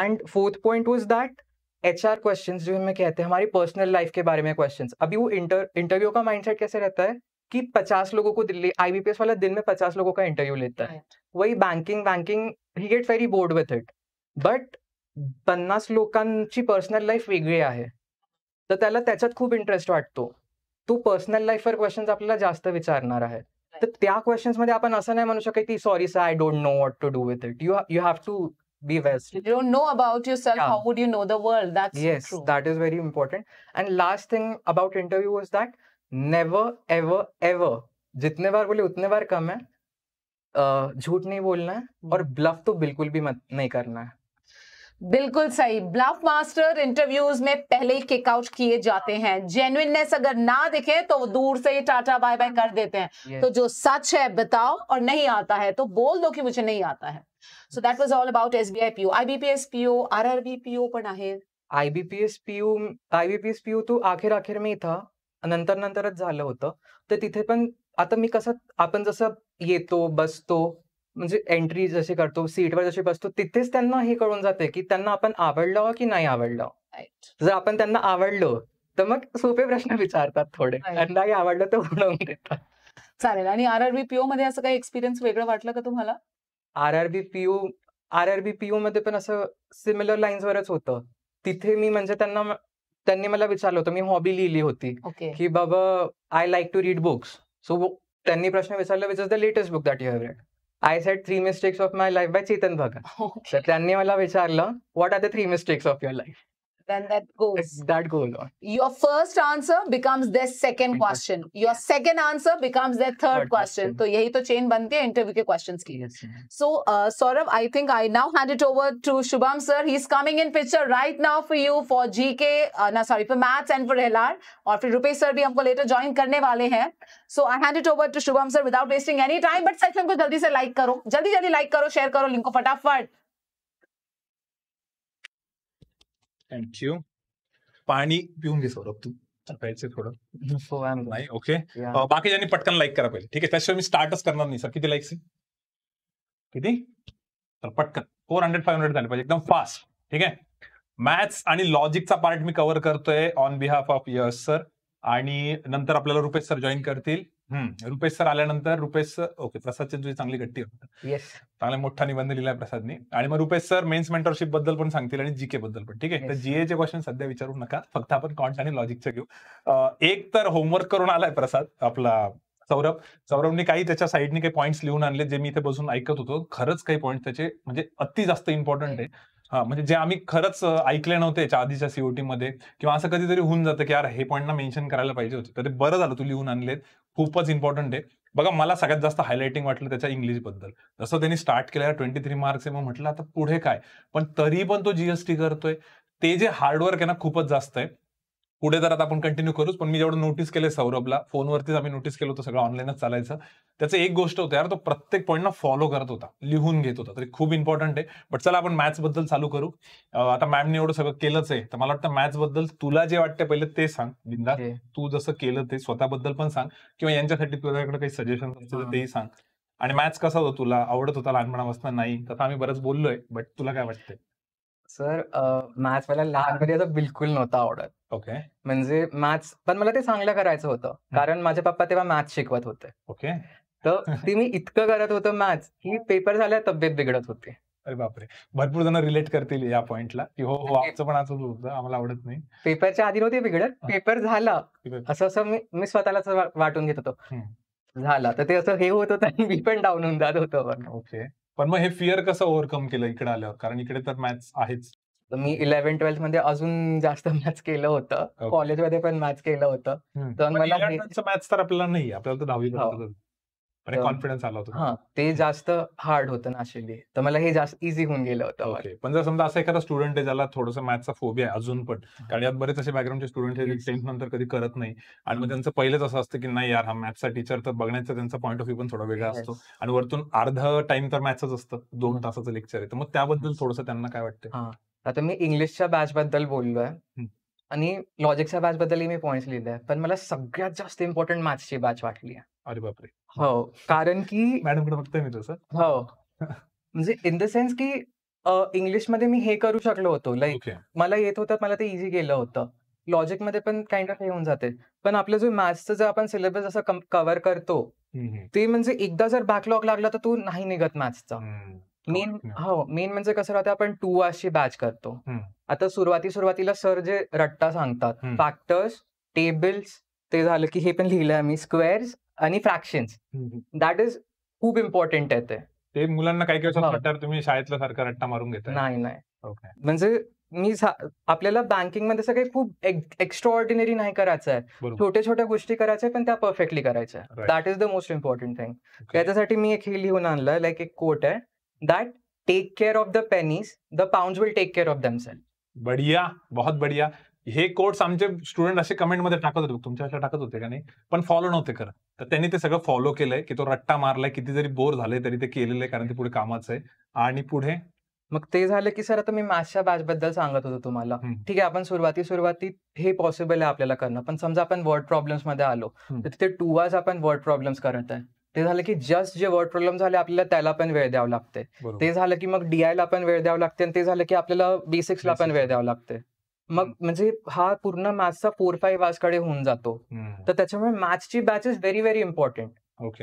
and fourth point was that H R question जो हमें कहते हैं हमारी पर्सनल लाइफ के बारे में क्वेश्चन अभी वो इंटर इंटरव्यू का माइंडसेट कैसे रहता है कि पचास लोगों को दिल्ली आईबीपीएस वाला दिन में पचास लोगों का इंटरव्यू लेता है वही banking banking he get very bored with it but पन्नास लोकांची पर्सनल लाइफ वेगळी आहे तर त्याला त्याच्यात खूप इंटरेस्ट वाटतो तो पर्सनल लाईफवर क्वेश्चन आपल्याला जास्त विचारणार आहे तर त्या क्वेश्चन्समध्ये आपण असं नाही म्हणू शकत की sorry sir I don't know what to do with it you you have to be best. If you don't know about yourself, yeah. how would you know the world? That's yes, true. that is very important. And last thing about interview was that never, ever, ever. जितने बार बोले उतने बार कम है झूठ नहीं बोलना है और ब्लफ तो बिल्कुल भी मत नहीं करना है बिल्कुल सही ब्लफ मास्टर इंटरव्यूज में पहले ही किक आउट किए जाते हैं जेन्युइननेस अगर ना दिखे तो वो दूर से ही टाटा बाय बाय कर देते हैं तो जो सच है बताओ और नहीं आता है तो बोल दो कि मुझे नहीं आता है so that was all about SBI PO S PO R R B PO पण P IBPS PO S PO तो आखेर अखेर मी इथं नंतर नंतरच झालं होतं तर तिथे पण आता मी कसं आपण जसं येतो बसतो म्हणजे एंट्री जशी करतो सीटवर जशी बसतो तिथेच त्यांना हे कळून जाते की त्यांना आपण आवडलं की नाही आवडलं जर आपण त्यांना आवडलो तर मग सोपे प्रश्न विचारतात थोडे त्यांना आवडलं तर उडवून देतात चालेल आणि आर आर बी पीओ मध्ये असं काही एक्सपिरियन्स वेगळं वाटलं का तुम्हाला R R B PO R R B मध्ये पण असं सिमिलर वरच होतं तिथे मी म्हणजे त्यांना त्यांनी मला विचारलं होतं मी हॉबी लिहिली होती की बाबा I like to read books सो त्यांनी प्रश्न विचारला which is the latest book that you have read I set three mistakes of my life by Chetan Bhagat त्यांनी मला विचारलं what are the three mistakes of your life then that goes. That goes on. Your first answer becomes their second question. Your second answer becomes their third, third question. so yahi to chain बनती hai interview ke questions ki Yes. So uh, saurav I think I now hand it over to Shubham sir. He's coming in picture right now for you for GK, uh, no sorry for maths and for LR. और फिर rupesh sir bhi humko later join karne wale hain So I hand it over to Shubham sir without wasting any time. But section को जल्दी से लाइक करो. jaldi जल्दी लाइक करो, शेयर करो लिंक को फटाफट. थँक्यू पाणी पिऊन घे सौरभ तू प्यायचं थोडं हो, नाही ओके बाकी ज्यांनी पटकन लाईक करा पाहिजे ठीक आहे त्याशिवाय मी स्टार्टच करणार नाही सर किती लाईक्स किती तर पटकन फोर हंड्रेड फाईव्ह हंड्रेड झाले पाहिजे एकदम फास्ट ठीक आहे मॅथ्स आणि लॉजिकचा पार्ट मी कव्हर करतोय on behalf of Yash sir आणि नंतर आपल्याला रुपेश सर जॉईन करतील हम्म रुपेश सर आल्यानंतर रुपेश सर ओके प्रसाद तुझी चांगली गट्टी होती येस चांगला मोठा निबंध लिहिला प्रसादनी आणि मग रुपेश सर मेन्स मेंटरशिप बद्दल पण सांगतील आणि जीके बद्दल पण ठीक आहे तर जीए चे क्वेश्चन सध्या विचारू नका फक्त आपण कॉन्ट आणि लॉजिकचं घेऊ एक तर होमवर्क करून आलाय प्रसाद आपला सौरभ सौरभनी काही त्याच्या साईडने काही पॉईंट्स लिहून आणले जे मी इथे बसून ऐकत होतो खरंच काही पॉईंट त्याचे म्हणजे अति जास्त इम्पॉर्टंट आहे हा म्हणजे जे आम्ही खरंच ऐकले नव्हते याच्या आधीच्या सीओटी मध्ये किंवा असं कधीतरी होऊन जातं की यार हे पॉईंट ना मेन्शन करायला पाहिजे होते तर ते बरं झालं तू लिहून आणलेत खूपच इम्पॉर्टंट आहे बघा मला सगळ्यात जास्त हायलाइटिंग वाटलं त्याच्या इंग्लिशबद्दल जसं त्यांनी स्टार्ट केलेला ट्वेंटी थ्री मार्क्स आहे मग म्हटलं आता पुढे काय पण तरी पण तो जीएसटी करतोय ते जे हार्डवर्क आहे ना खूपच जास्त आहे पुढे जर आता आपण कंटिन्यू करूच पण मी जेवढं नोटीस केले सौरभला फोनवरतीच आम्ही नोटीस केलं होतं सगळं ऑनलाईनच चालायचं त्याचं एक गोष्ट होतं यार तो प्रत्येक पॉईंट ना फॉलो करत होता लिहून घेत होता तरी खूप इम्पॉर्टंट आहे बट चला आपण मॅथ्स बद्दल चालू करू आता मॅमने एवढं सगळं केलंच आहे तर मला वाटतं मॅथ्स बद्दल तुला जे वाटतं पहिले ते सांग बिंदा तू जसं केलं ते स्वतःबद्दल पण सांग किंवा यांच्यासाठी तुझ्याकडे काही सजेशन असेल तेही सांग आणि मॅथ्स कसा होता तुला आवडत होता लहानपणापासून नाही तसं आम्ही बरंच बोललोय बट तुला काय वाटतंय सर मॅथ्स मला लहानपणी बिलकुल नव्हता आवडत ओके म्हणजे मॅथ्स पण मला ते चांगलं करायचं होतं कारण माझे पप्पा तेव्हा मॅथ्स शिकवत होते ओके तर ती मी इतकं करत होतो मॅथ्स की पेपर झाल्या तब्येत बिघडत होती अरे बापरे भरपूर जण रिलेट करतील या पॉइंटला की हो हो आमचं पण असंच होतं आम्हाला आवडत नाही पेपरच्या आधी नव्हती बिघडत पेपर झाला असं असं मी स्वतःला वाटून घेत होतो झाला तर ते असं हे होत होतं मी पण डाऊन होऊन जात होतो ओके पण मग हे फिअर कसं ओव्हरकम केलं इकडे आलं कारण इकडे तर मॅथ्स आहेच तर मी इलेव्हन ट्वेल्थ मध्ये अजून जास्त मॅथ्स केलं होतं कॉलेजमध्ये पण मॅथ्स केलं होतं तर मला मॅथ्स तर आपल्याला नाही आपल्याला कॉन्फिडन्स हो. आला होता हा ते जास्त हार्ड होतं नाशिकली तर मला हे जास्त इझी होऊन गेलं होतं पण जर समजा असं एखादा स्टुडंट आहे ज्याला थोडस फोबी फोबिया अजून पण कारण यात बरेच असे बॅकग्राऊंडचे स्टुडंट आहेत टेन्थ नंतर कधी करत नाही आणि मग त्यांचं पहिलेच असं असतं की नाही यार हा मॅथ्सचा टीचर तर बघण्याचा त्यांचा पॉईंट ऑफ व्ह्यू पण थोडा वेगळा असतो आणि वरतून अर्ध टाइम तर मॅथ्सच असतं दोन तासाचं लेक्चर आहे तर मग त्याबद्दल थोडस त्यांना काय वाटतं आता मी इंग्लिशच्या बॅच बद्दल बोललोय आणि लॉजिकच्या बॅच बद्दलही मी पॉईंट लिहिले पण मला सगळ्यात जास्त इम्पॉर्टंट मॅथ्सची बॅच वाटली आहे अरे बापरे हो कारण की मॅडमकडे बघतोय मी तसं हो म्हणजे इन द सेन्स की इंग्लिश मध्ये मी हे करू शकलो होतो लाईक मला येत होतं मला ते इझी गेलं होतं लॉजिक मध्ये पण काइंड ऑफ हे होऊन जाते पण आपलं जो मॅथ्सचं जर आपण सिलेबस असं कव्हर करतो ते म्हणजे एकदा जर बॅकलॉग लागला तर तू नाही निघत मॅथ्सचा हो, मेन हो. हो मेन म्हणजे कसं राहतं आपण टू अशी बॅच करतो आता सुरुवाती सुरुवातीला सर जे रट्टा सांगतात फॅक्टर्स टेबल्स ते झालं की हे पण लिहिलं आम्ही स्क्वेअर्स आणि फ्रॅक्शन दॅट इज खूप इम्पॉर्टंट आहे ते मुलांना काही काही हो. तुम्ही शाळेतला सारखा रट्टा मारून घेता नाही नाही म्हणजे मी आपल्याला बँकिंग मध्ये सगळे खूप एक्स्ट्रॉर्डिनरी नाही करायचं आहे छोट्या छोट्या गोष्टी करायच्या पण त्या परफेक्टली करायच्या that is the most important thing त्याच्यासाठी मी एक हे लिहून आणलं लाईक एक कोट आहे that take care of the pennies the pound will take care of themselves बढिया बहुत बढिया हे कोर्स आमचे स्टुडंट असे कमेंट मध्ये टाकत होते तुमच्या अशा टाकत होते का नाही पण फॉलो नव्हते करत तर त्यांनी ते सगळं फॉलो केलंय की तो रट्टा मारलाय किती जरी बोर झाले तरी ते केलेलं आहे कारण ते पुढे कामाचं आहे आणि पुढे मग ते झालं की सर आता मी माझ्या बॅच बद्दल सांगत होतो तुम्हाला ठीक आहे आपण सुरुवाती सुरुवाती हे पॉसिबल आहे आपल्याला करणं पण समजा आपण वर्ड प्रॉब्लेम्स मध्ये आलो तर तिथे टू आज आपण वर्ड प्रॉब्लेम्स करत आहे ते झालं की जस्ट जे वर्ड प्रॉब्लेम झाले आपल्याला त्याला पण वेळ द्यावं लागते ते झालं की मग ला पण वेळ द्यावा लागते आणि ते झालं की आपल्याला ला पण वेळ द्यावा लागते मग म्हणजे हा पूर्ण मॅथचा फोर फाईव्ह कडे होऊन जातो तर त्याच्यामुळे मॅथची batch is very very important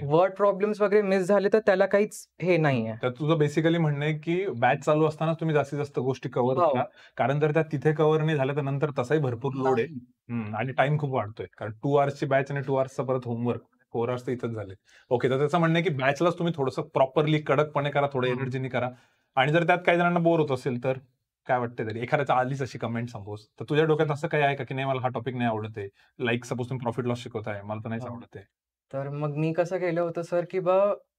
word problems वगैरे मिस झाले तर त्याला काहीच हे नाहीये तर तुझं बेसिकली म्हणणं आहे की बॅच चालू असताना तुम्ही जास्तीत जास्त गोष्टी कव्हर हो. करा कारण जर त्या तिथे कव्हर नाही झाल्या तर नंतर तसाही भरपूर लोड आहे आणि टाइम खूप वाढतोय कारण टू आवर्सची बॅच आणि टू आवर्सचा परत होमवर्क कोरास तर इथंच झाले ओके तर त्याचं म्हणणं की बॅचलाच तुम्ही थोडंसं प्रॉपरली कडकपणे करा थोडं एनर्जीने करा आणि जर त्यात काही जणांना बोर होत असेल तर काय वाटतं तरी एखाद्याचा आलीच अशी कमेंट सपोज तर तुझ्या डोक्यात असं काय आहे का की नाही मला हा टॉपिक नाही आवडते लाईक सपोज तुम्ही प्रॉफिट लॉस शिकवताय मला तर नाहीच हो. आवडते तर मग मी कसं केलं होतं सर की बा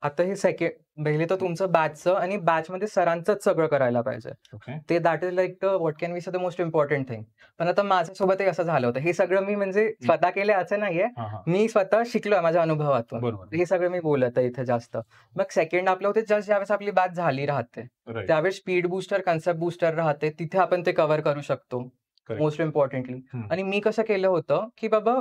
आता हे सेकंड पहिले तर तुमचं बॅचचं आणि बॅचमध्ये सरांचंच सगळं करायला पाहिजे ते that is like what can be the most important thing पण आता माझ्यासोबत असं झालं होतं हे सगळं मी म्हणजे स्वतः केलं असं नाहीये मी स्वतः शिकलोय माझ्या अनुभवातून हे सगळं मी बोलत आहे इथे जास्त मग सेकंड आपलं होते जस्ट ज्यावेळेस आपली बॅच झाली राहते त्यावेळेस स्पीड बुस्टर कन्सेप्ट बूस्टर राहते तिथे आपण ते कव्हर करू शकतो मोस्ट इम्पॉर्टंटली आणि मी कसं केलं होतं की बाबा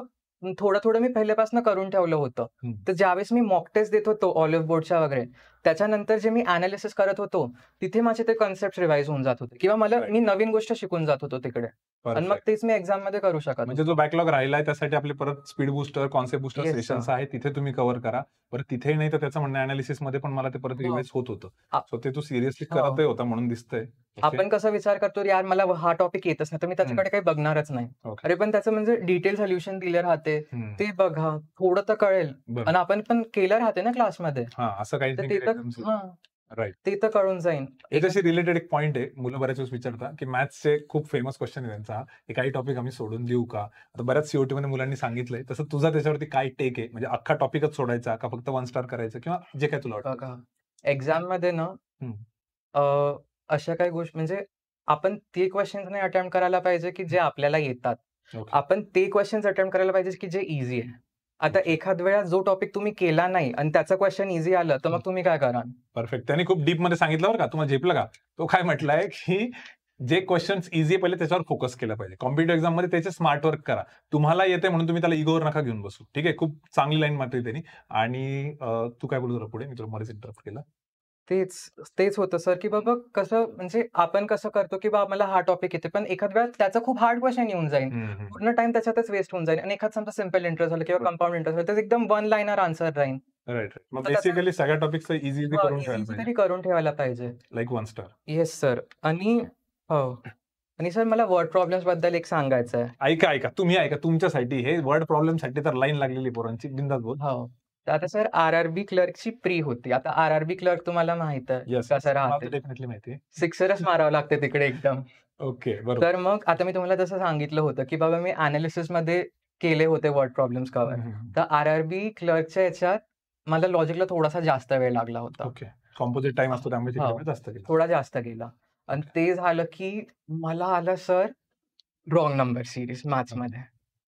थोडं थोडं मी पहिल्यापासून करून ठेवलं होतं तर ज्यावेळेस मी मॉक टेस्ट देत होतो ऑलिव्ह बोर्डच्या वगैरे त्याच्यानंतर जे मी अनालिसिस करत होतो तिथे माझे ते कन्सेप्ट रिवाईज होऊन जात होते किंवा मला मी नवीन गोष्ट शिकून जात होतो तिकडे आणि मग तेच मी एक्झाम मध्ये करू शकत म्हणजे जो बॅकलॉग राहिला त्यासाठी आपले परत speed booster concept booster sessions आहे तिथे तुम्ही कव्हर करा परत तिथे नाही तर त्याचं म्हणणं अनालिसिस मध्ये पण मला ते परत रिवाईज हो. होत होतं सो ते तू सिरियसली हो. करतही होता म्हणून दिसतंय आपण कसा विचार करतो यार मला हा टॉपिक येतच नाही तर मी त्याच्याकडे काही बघणारच नाही अरे पण त्याचं म्हणजे डिटेल सोल्युशन दिले राहते ते बघा थोडं तर कळेल आणि आपण पण केलं राहते ना क्लासमध्ये असं काही राईट ते तर कळून जाईल याच्याशी रिलेटेड एक पॉईंट आहे मुलं बऱ्याच वेळेस विचारतात की मॅथ्सचे खूप फेमस क्वेश्चन आहे त्यांचा की काही टॉपिक आम्ही सोडून देऊ का आता बऱ्याच सीओटी मध्ये मुलांनी सांगितलंय तसं तुझा त्याच्यावरती काय टेक आहे म्हणजे अख्खा टॉपिकच सोडायचा का फक्त वन स्टार करायचं किंवा जे काय तुला वाटतं एक्झाम मध्ये ना अशा काही गोष्ट म्हणजे आपण ते क्वेश्चन नाही अटेम्प्ट करायला पाहिजे की जे आपल्याला येतात आपण ते क्वेश्चन्स अटेम्प्ट करायला पाहिजे की जे इझी आहे आता एखाद वेळा जो टॉपिक तुम्ही केला नाही आणि त्याचं क्वेश्चन इझी आलं तर मग तुम्ही काय कराल परफेक्ट त्यांनी खूप डीप मध्ये सांगितलं बरं का तुम्हाला झेपलं का तो काय म्हटलाय की जे क्वेश्चन्स इझी पहिले त्याच्यावर फोकस केलं पाहिजे कॉम्प्युटर एक्झाम मध्ये त्याचे स्मार्ट वर्क करा तुम्हाला येते म्हणून तुम्ही त्याला इगोवर नका घेऊन बसू ठीक आहे खूप चांगली लाईन मात्र त्यांनी आणि तू काय बोलू पुढे मी तुला मध्येच इंटरप्ट केला तेच तेच होतं सर की बाबा कसं म्हणजे आपण कसं करतो की बाबा मला हा टॉपिक येते पण एखाद वेळा त्याचा खूप हार्ड क्वेश्चन येऊन जाईल पूर्ण टाइम त्याच्यातच वेस्ट होऊन जाईल आणि एखाद समजा सिम्पल इंटरेस्ट झालं किंवा कंपाऊंड इंटरेस्ट झालं एकदम वन लाईनर आन्सर राहील बेसिकली सगळ्या टॉपिक हो, करून ठेवायला पाहिजे like one star yes sir आणि हो आणि सर मला वर्ड प्रॉब्लेम बद्दल एक सांगायचं आहे ऐका ऐका तुम्ही ऐका तुमच्यासाठी हे वर्ड प्रॉब्लेम साठी तर लाईन लागलेली पोरांची बिंदास बोल हो. तर आता सर आर आर बी क्लर्कची प्री होती आता आर आर बी क्लर्क तुम्हाला माहित माहिती सिक्सरच मारावं लागते तिकडे एकदम ओके तर मग आता मी तुम्हाला जसं सांगितलं होतं की बाबा मी अनालिसिस मध्ये केले होते वर्ड प्रॉब्लेम्स कव्हर तर आर आर बी क्लर्कच्या याच्यात मला लॉजिकला थोडासा जास्त वेळ लागला होता कॉम्पोजिट टाइम असतो हो. थोडा जास्त गेला आणि ते झालं की मला आलं sir wrong number series maths मध्ये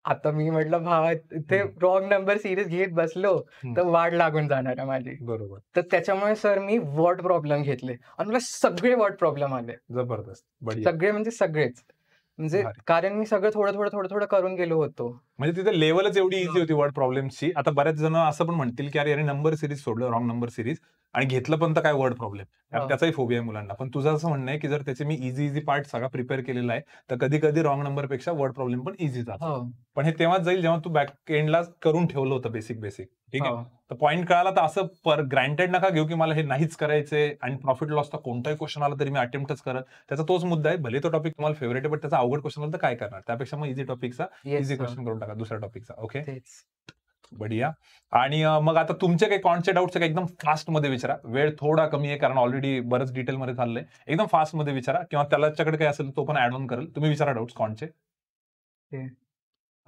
आता मी म्हटलं भावा ते रॉंग नंबर सिरीज घेत बसलो तर वाट लागून जाणार आहे माझी बरोबर तर त्याच्यामुळे सर मी वर्ड प्रॉब्लेम घेतले आणि मला सगळे वर्ड प्रॉब्लेम आले जबरदस्त सगळे म्हणजे सगळेच म्हणजे कारण मी सगळं थोडं थोडं थोडं थोडं करून गेलो होतो म्हणजे तिथे लेवलच एवढी इझी होती वर्ड प्रॉब्लेमची आता बऱ्याच जण असं पण म्हणतील की अरे नंबर सिरीज सोडलं रॉंग नंबर सिरीज आणि घेतलं पण तर काय वर्ड प्रॉब्लेम हो. त्याचाही फोबिया आहे मुलांना पण तुझं असं म्हणणं आहे की जर त्याचे मी इझी इझी पार्ट सगळा प्रिपेअर केलेला आहे तर कधी कधी रॉंग नंबर पेक्षा वर्ड प्रॉब्लेम पण इझी जातो हो. पण हे तेव्हाच जाईल जेव्हा तू बॅक एंडला करून ठेवलं होतं बेसिक बेसिक ठीक आहे हो. तर पॉईंट कळाला तर असं पर ग्रँटेड नका घेऊ की मला हे नाहीच करायचे आणि प्रॉफिट लॉस तर कोणताही क्वेश्चन आला तरी मी अटेम्प्टच करत त्याचा तोच मुद्दा आहे भले तो टॉपिक तुम्हाला फेवरेट आहे पण त्याचा अवघड क्वेश्चन आला तर काय करणार त्यापेक्षा मग इझी टॉपिकचा इझी क्वेश्चन करून टाका दुसऱ्या टॉपिकचा ओके बढिया आणि मग आता तुमचे काही कॉन्सेप्ट डाऊट्स का एकदम मध्ये विचारा वेळ थोडा कमी आहे कारण ऑलरेडी बरंच मध्ये चाललंय एकदम फास्ट मध्ये विचारा किंवा त्याच्याकडे काही असेल तो पण ऍड ऑन करेल तुम्ही विचारा डाऊट कॉनचे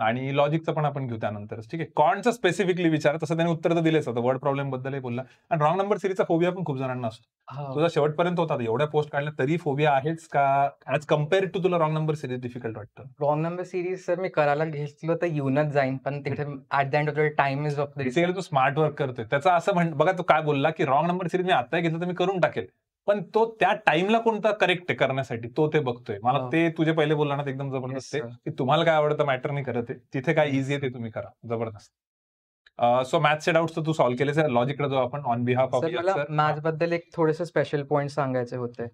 आणि लॉजिकचं पण आपण घेऊ त्यानंतरच ठीक आहे कॉन्टचं स्पेसिफिकली विचार तसं त्याने उत्तर तर दिलेच होतं वर्ड प्रॉब्लेम बद्दलही बोलला आणि रॉंग नंबर सिरीजचा फोबिया पण खूप जणांना असतो हो. तुझा शेवटपर्यंत होता एवढ्या पोस्ट काढल्या तरी फोबिया आहेच का ॲज कम्पेअर टू तुला रॉंग नंबर सिरीज डिफिकल्ट वाटतं रॉंग नंबर सिरीज सर मी करायला घेतलं तर येऊनच जाईन पण तिथे at the end of time is of तू स्मार्ट वर्क करतोय त्याचा असं म्हण बघा तू काय बोलला की रॉंग नंबर सिरीज मी आता घेतलं तर मी करून टाकेल पण तो त्या टाइमला कोणता करेक्ट करण्यासाठी तो ते बघतोय मला हो. ते तुझे पहिले बोलणार एकदम जबरदस्त आहे की तुम्हाला काय आवडतं मॅटर नाही करत आहे तिथे काय इझी आहे ते तुम्ही करा जबरदस्त सो मॅथ्स चे डाऊट्स तू सॉल्व्ह केले लॉजिकला जाऊ आपण ऑन बिहाफ ऑफ मॅथ्स बद्दल एक थोडेसे स्पेशल पॉईंट सांगायचे होते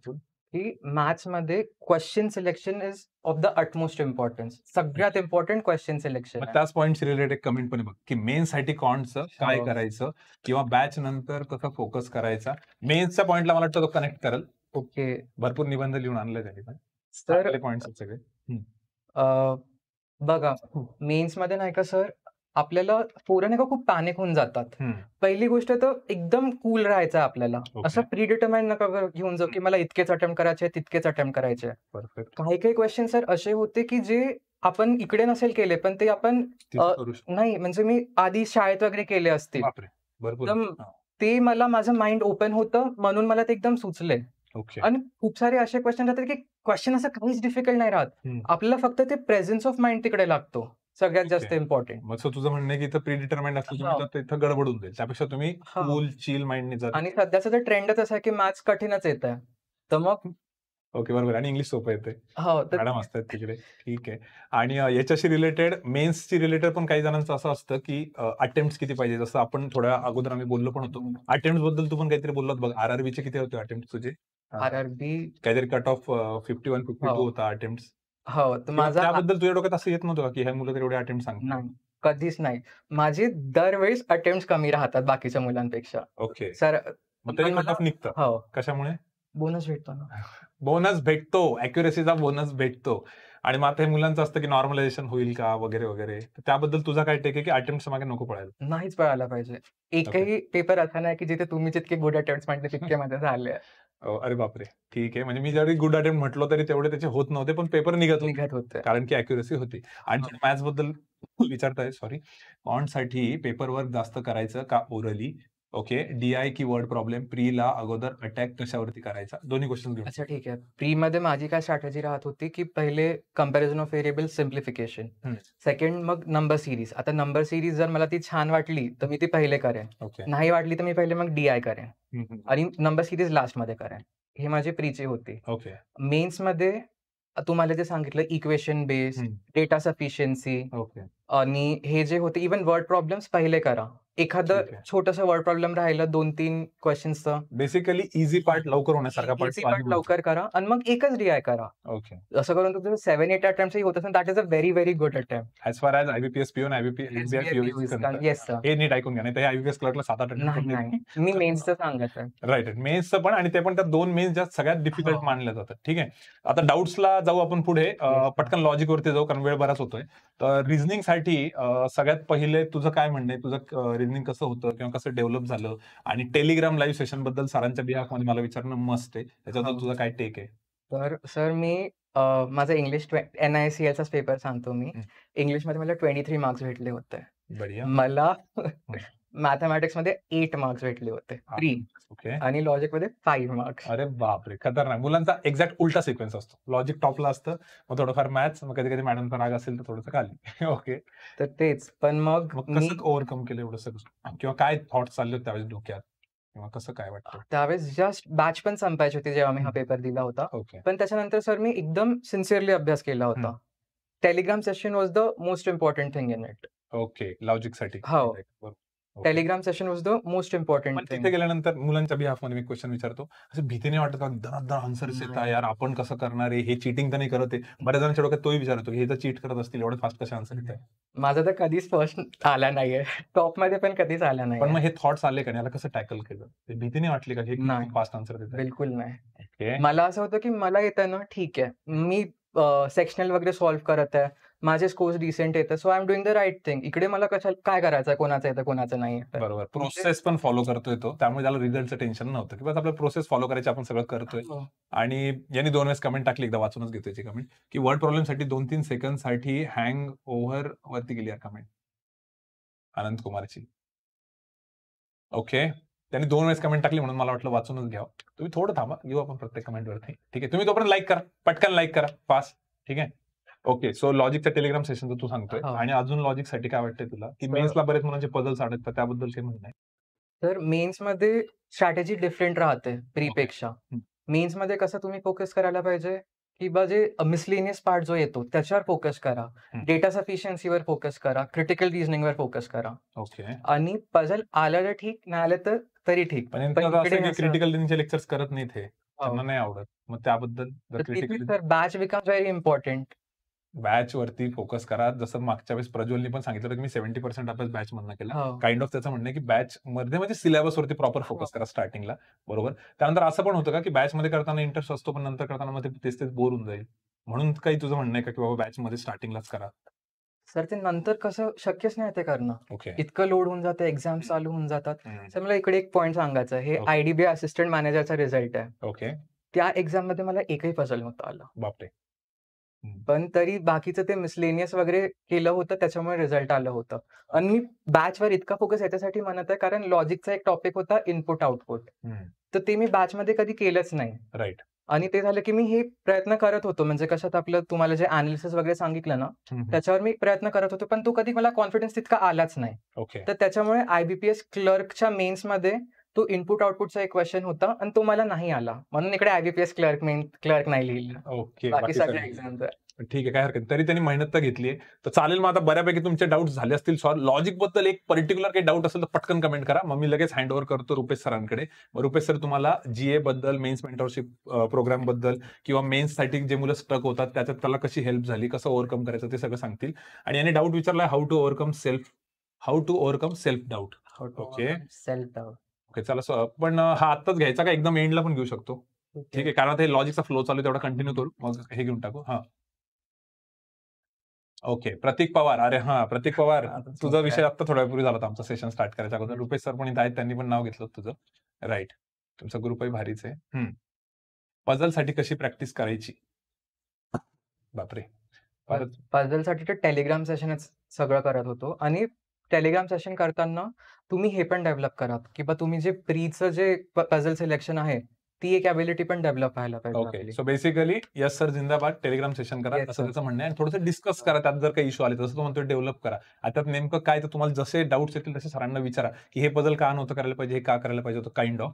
की मॅथ्स मध्ये question selection is of the utmost importance सगळ्यात इम्पॉर्टंट क्वेश्चन सिलेक्शन त्याच पॉईंट रिलेटेड कमेंट पण बघ की मेन साठी कॉन्टचं काय हो. करायचं किंवा बॅच नंतर कसं फोकस करायचा मेन्सच्या पॉईंटला मला वाटतं तो कनेक्ट करेल ओके भरपूर निबंध लिहून आणले त्याने सर सगळे बघा मेन्स मध्ये नाही का सर आपल्याला पोरं नाही का खूप पॅनिक होऊन जातात पहिली गोष्ट तर एकदम कूल राहायचं आपल्याला असं प्रिडिटर्माइन नका घेऊन जाऊ की मला इतकेच अटेम्प्ट करायचे तितकेच अटेम्प्ट करायचे काही काही क्वेश्चन सर असे होते की जे आपण इकडे नसेल केले पण ते आपण नाही म्हणजे मी आधी शाळेत वगैरे केले असतील ते मला माझं माइंड ओपन होतं म्हणून मला ते एकदम सुचले आणि खूप सारे असे क्वेश्चन राहतात की क्वेश्चन असं काहीच डिफिकल्ट नाही राहत आपल्याला फक्त ते प्रेझेन्स ऑफ माइंड तिकडे लागतो सगळ्यात जास्त इम्पॉर्टंट मग तुझं म्हणणं की इथं प्री डिटरमाइंड असलं तुम्ही हो. तर इथं गडबडून जाईल त्यापेक्षा तुम्ही कूल चिल माइंडने जा आणि सध्याचा तर ट्रेंडच असा आहे की मॅथ्स कठीणच येत आहे तर मग ओके बरोबर आणि इंग्लिश सोपं येते हो मॅडम असतात तिकडे ठीक आहे आणि याच्याशी रिलेटेड मेन्सची रिलेटेड पण काही जणांचं असं असतं की अटेम्प्ट किती पाहिजे जसं आपण थोड्या अगोदर आम्ही बोललो पण होतो अटेम्प्ट बद्दल तू पण काहीतरी बोललात बघ आर चे किती होते अटेम्प्ट तुझे आर आर काहीतरी cut off fifty one fifty two होता अटेम्प्ट हो म्हणजे माझा त्याबद्दल तुझ्या डोक्यात असं येत नव्हतं की हे मुलं एवढे अटेम्प्ट सांग नाही कधीच नाही माझे दरवेळेस अटेम्प्ट कमी राहतात बाकीच्या मुलांपेक्षा ओके सर मग निघतं हो कशामुळे बोनस भेटतो ना बोनस भेटतो अॅक्युरेसीचा बोनस भेटतो आणि मग हे मुलांचं असतं की नॉर्मलायझेशन होईल का वगैरे वगैरे त्याबद्दल तुझा काय टेक आहे की अटेम्प्ट मागे नको पडायला नाहीच पळायला पाहिजे एकही पेपर असा नाही की जिथे तुम्ही जितके गुड अटेम्प्ट मांडले तितके माझे झाले अरे बापरे ठीक आहे म्हणजे मी जरी गुड अटेम्प्ट म्हटलो तरी तेवढे त्याचे होत नव्हते पण पेपर निघत निघत होते कारण की अॅक्युरेसी होती आणि हो. मॅथ्स बद्दल विचारताय सॉरी साठी पेपर वर्क जास्त करायचं का ओरली ओके डीआय की वर्ड प्रॉब्लेम प्री ला अगोदर अटॅक कशावरती करायचा दोन्ही क्वेश्चन अच्छा ठीक आहे प्री मध्ये माझी काय स्ट्रॅटेजी राहत होती की पहिले comparison of variable simplification second मग नंबर सिरीज आता नंबर सिरीज जर मला ती छान वाटली तर मी ती पहिले करेन नाही वाटली तर मी पहिले मग डीआय करेन आणि नंबर सिरीज लास्ट मध्ये करेन हे माझे प्रीचे होते ओके मेन्स मध्ये तुम्हाला जे सांगितलं इक्वेशन बेस्ड डेटा सफिशियन्सी आणि हे जे होते इव्हन वर्ड प्रॉब्लेम्स पहिले करा एखादं छोटस वर्ड प्रॉब्लेम राहिलं दोन तीन क्वेश्चनचं बेसिकली इझी पार्ट लवकर होण्यासारखा पार्ट लवकर करा आणि मग एकच रिआय करा ओके असं करून तुमचं सेव्हन एट अटेम्प्ट होत असेल that is a very very good attempt as far as IBPS PO IBPS yes हे नीट ऐकून घ्या नाही आयबीपीएस क्लर्कला सात आठ मी मेन्सचं सांगत राईट मेन्सचं पण आणि ते पण त्या दोन मेन्स ज्या सगळ्यात डिफिकल्ट हो. मानले जातात ठीक आहे आता डाऊट्सला जाऊ आपण पुढे पटकन लॉजिक वरती जाऊ कारण वेळ बराच होतोय तर रिझनिंग साठी सगळ्यात पहिले तुझं काय म्हणणं आहे तुझं ट्रेंडिंग कसं होतं किंवा कसं डेव्हलप झालं आणि टेलिग्राम लाईव्ह सेशन बद्दल सरांच्या बिहामध्ये मला विचारणं मस्त आहे त्याच्याबद्दल हो. तुझा काय टेक आहे तर सर मी माझा इंग्लिश एन आय सी एलचा पेपर सांगतो मी इंग्लिशमध्ये मला ट्वेंटी थ्री मार्क्स भेटले होते मला मॅथमॅटिक्स मध्ये एट मार्क्स भेटले होते ओके आणि लॉजिक मध्ये फाईव्ह मार्क्स अरे बापरे खतरनाक मुलांचा एक्झॅक्ट उलटा सिक्वेन्स असतो लॉजिक टॉपला असतं मग थोडंफार मॅथ्स मग कधी कधी मॅडमचा राग असेल तर थोडंसं खाली ओके तर तेच पण मग कसं ओव्हरकम केलं एवढं सगळं किंवा काय थॉट चालले होते त्यावेळेस डोक्यात किंवा कसं काय वाटतं त्यावेळेस जस्ट बॅच पण संपायची होती जेव्हा मी हा पेपर दिला होता पण त्याच्यानंतर सर मी एकदम सिन्सिअरली अभ्यास केला होता Telegram session was the most important thing in it okay logic साठी हो Telegram session was the most important तिथे गेल्यानंतर मुलांच्या बिहाफ मध्ये मी क्वेश्चन विचारतो असं भीतीने वाटत का दर आन्सर येतात यार आपण कसं करणार आहे हे चिटिंग तर नाही करत आहे बऱ्याच जणांच्या डोक्यात तोही विचारतो हे तर चीट करत असतील एवढं फास्ट कसे आन्सर येत माझा तर कधीच फर्स्ट आला नाहीये टॉप मध्ये पण कधीच आला नाही पण मग हे थॉट्स आले का याला कसं टॅकल केलं भीतीने वाटली का हे फास्ट आन्सर देत बिलकुल नाही मला असं होतं की मला येतं ना ठीक आहे मी सेक्शनल वगैरे सॉल्व्ह करत आहे माझे स्कोर्स डिसेंट येतं so I am doing the right thing इकडे मला कशा काय करायचं कोणाचं येतं कोणाचं नाही बरोबर प्रोसेस म्हणजे पण फॉलो करतोय तो त्यामुळे त्याला रिझल्टचं टेन्शन नव्हतं किंवा आपलं प्रोसेस फॉलो करायची आपण सगळं करतोय हो. आणि यांनी दोन वेळेस कमेंट टाकली एकदा वाचूनच घेतोय कमेंट की वर्ड प्रॉब्लेम साठी दोन तीन सेकंड साठी हँग ओव्हर वरती गेली कमेंट आनंद कुमारची ओके त्यांनी दोन वेळेस कमेंट टाकली म्हणून मला वाटलं वाचूनच घ्या तुम्ही थोडं थांबा घेऊ आपण प्रत्येक कमेंटवरती ठीक आहे तुम्ही तोपर्यंत लाईक करा पटकन लाईक करा फास्ट ठीक आहे ओके सो लॉजिकच्या टेलिग्राम सेशन तू सांगतोय आणि अजून लॉजिकसाठी काय वाटतंय तुला की मेन्सला बरेच मुलांचे पदल्स आढळतात तर त्याबद्दल काही म्हणणं आहे तर मेन्स मध्ये स्ट्रॅटेजी डिफरंट राहते प्रीपेक्षा मेन्स मध्ये कसं तुम्ही फोकस करायला पाहिजे की बा जे मिसलेनियस पार्ट जो येतो त्याच्यावर फोकस करा डेटा सफिशियन्सीवर फोकस करा क्रिटिकल रिजनिंगवर फोकस करा ओके आणि पझल आलं तर ठीक नाही आलं तर तरी ठीक पण क्रिटिकल रिजनिंगचे लेक्चर्स करत नाही थे हो. नाही आवडत मग त्याबद्दल batch becomes very important batch वरती फोकस करा जसं मागच्या वेळेस प्रज्वलनी पण सांगितलं की मी सेव्हन्टी पर्सेंट अभ्यास बॅच मधनं केला हो. काइंड ऑफ त्याचं म्हणणं की बॅच मध्ये म्हणजे सिलेबस वरती प्रॉपर हो. फोकस करा स्टार्टिंगला बरोबर त्यानंतर असं पण होतं का की बॅच मध्ये करताना इंटरेस्ट असतो पण नंतर करताना मध्ये तेच तेच बोर होऊन जाईल म्हणून काही तुझं म्हणणं आहे का की बाबा बॅच मध्ये स्टार्टिंगलाच करा सर ते नंतर कसं शक्यच नाही ते करणं okay. इतकं लोड होऊन जातं एक्झाम चालू होऊन जातात सर मला इकडे एक पॉईंट सांगायचं हे आयडीबीआय असिस्टंट मॅनेजरचा रिझल्ट आहे ओके त्या एक्झाम मध्ये मला एकही पझल नव्हतं आलं बापरे पण तरी बाकीचं ते मिसलेनियस वगैरे केलं होतं त्याच्यामुळे रिझल्ट आलं होतं आणि मी बॅचवर इतका फोकस याच्यासाठी म्हणत आहे कारण लॉजिकचा एक टॉपिक होता इनपुट आउटपुट तर ते मी बॅचमध्ये कधी केलंच नाही राईट आणि ते झालं की मी हे प्रयत्न करत होतो म्हणजे कशात आपलं तुम्हाला जे अनालिसिस वगैरे सांगितलं ना त्याच्यावर मी प्रयत्न करत होतो पण तो कधी मला कॉन्फिडन्स तितका आलाच नाही तर त्याच्यामुळे आयबीपीएस क्लर्कच्या मेन्समध्ये तो इनपुट आउटपुटचा एक क्वेश्चन होता आणि तो मला नाही आला म्हणून इकडे आयबीपीएस क्लर्क क्लर्क नाही लिहिलं ओके बाकी ठीक आहे काय हरकत तरी त्यांनी मेहनत तर घेतली तर चालेल मग आता बऱ्यापैकी तुमचे डाऊट झाले असतील सॉरी लॉजिक बद्दल एक पर्टिक्युलर काही डाऊट असेल तर पटकन कमेंट करा मग मी लगेच हँड ओव्हर करतो रुपेश सरांकडे रुपेश सर तुम्हाला जीए बद्दल मेन्स मेंटरशिप प्रोग्राम बद्दल किंवा मेन्स साठी जे मुलं स्टक होतात त्याच्यात त्याला कशी हेल्प झाली कसं ओव्हरकम करायचं ते सगळं सांगतील आणि याने डाऊट विचारला how to overcome self how to overcome self doubt okay self doubt okay चला सो पण हा आत्ताच घ्यायचा का एकदम एंडला पण घेऊ शकतो ठीक आहे कारण हे लॉजिकचा फ्लो चालू तेवढा कंटिन्यू करू मग हे घेऊन टाकू हा ओके प्रतीक पवार अरे हा प्रतीक पवार तुझा विषय आता थोड्या पूर्वी झाला आमचा सेशन स्टार्ट करायचा अगोदर रुपेश सर पण आहेत त्यांनी पण नाव घेतलं तुझं राईट तुमचा ग्रुपही भारीच आहे पझल साठी कशी प्रॅक्टिस करायची बापरे पझल साठी तर टेलिग्राम सेशनच सगळं करत होतो आणि टेलिग्राम सेशन करताना तुम्ही हे पण डेव्हलप करा किंवा तुम्ही जे प्रीचं जे पझल सिलेक्शन आहे ती एक ॲबिलिटी पण डेव्हलप व्हायला पाहिजे सो बेसिकली यस सर जिंदाबाद टेलिग्राम सेशन करा असं त्याचं म्हणणं आहे थोडंसं डिस्कस करा त्यात जर काही इशू आले तसं म्हणतो डेव्हलप करा आता नेमकं काय तर तुम्हाला जसे डाऊट्स येतील तसे सरांना विचारा की हे पझल का नव्हतं करायला पाहिजे हे का करायला पाहिजे होतं काइंड ऑफ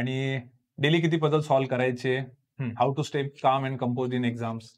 आणि डेली किती पझल सॉल्व्ह करायचे how to stay calm and compose in exams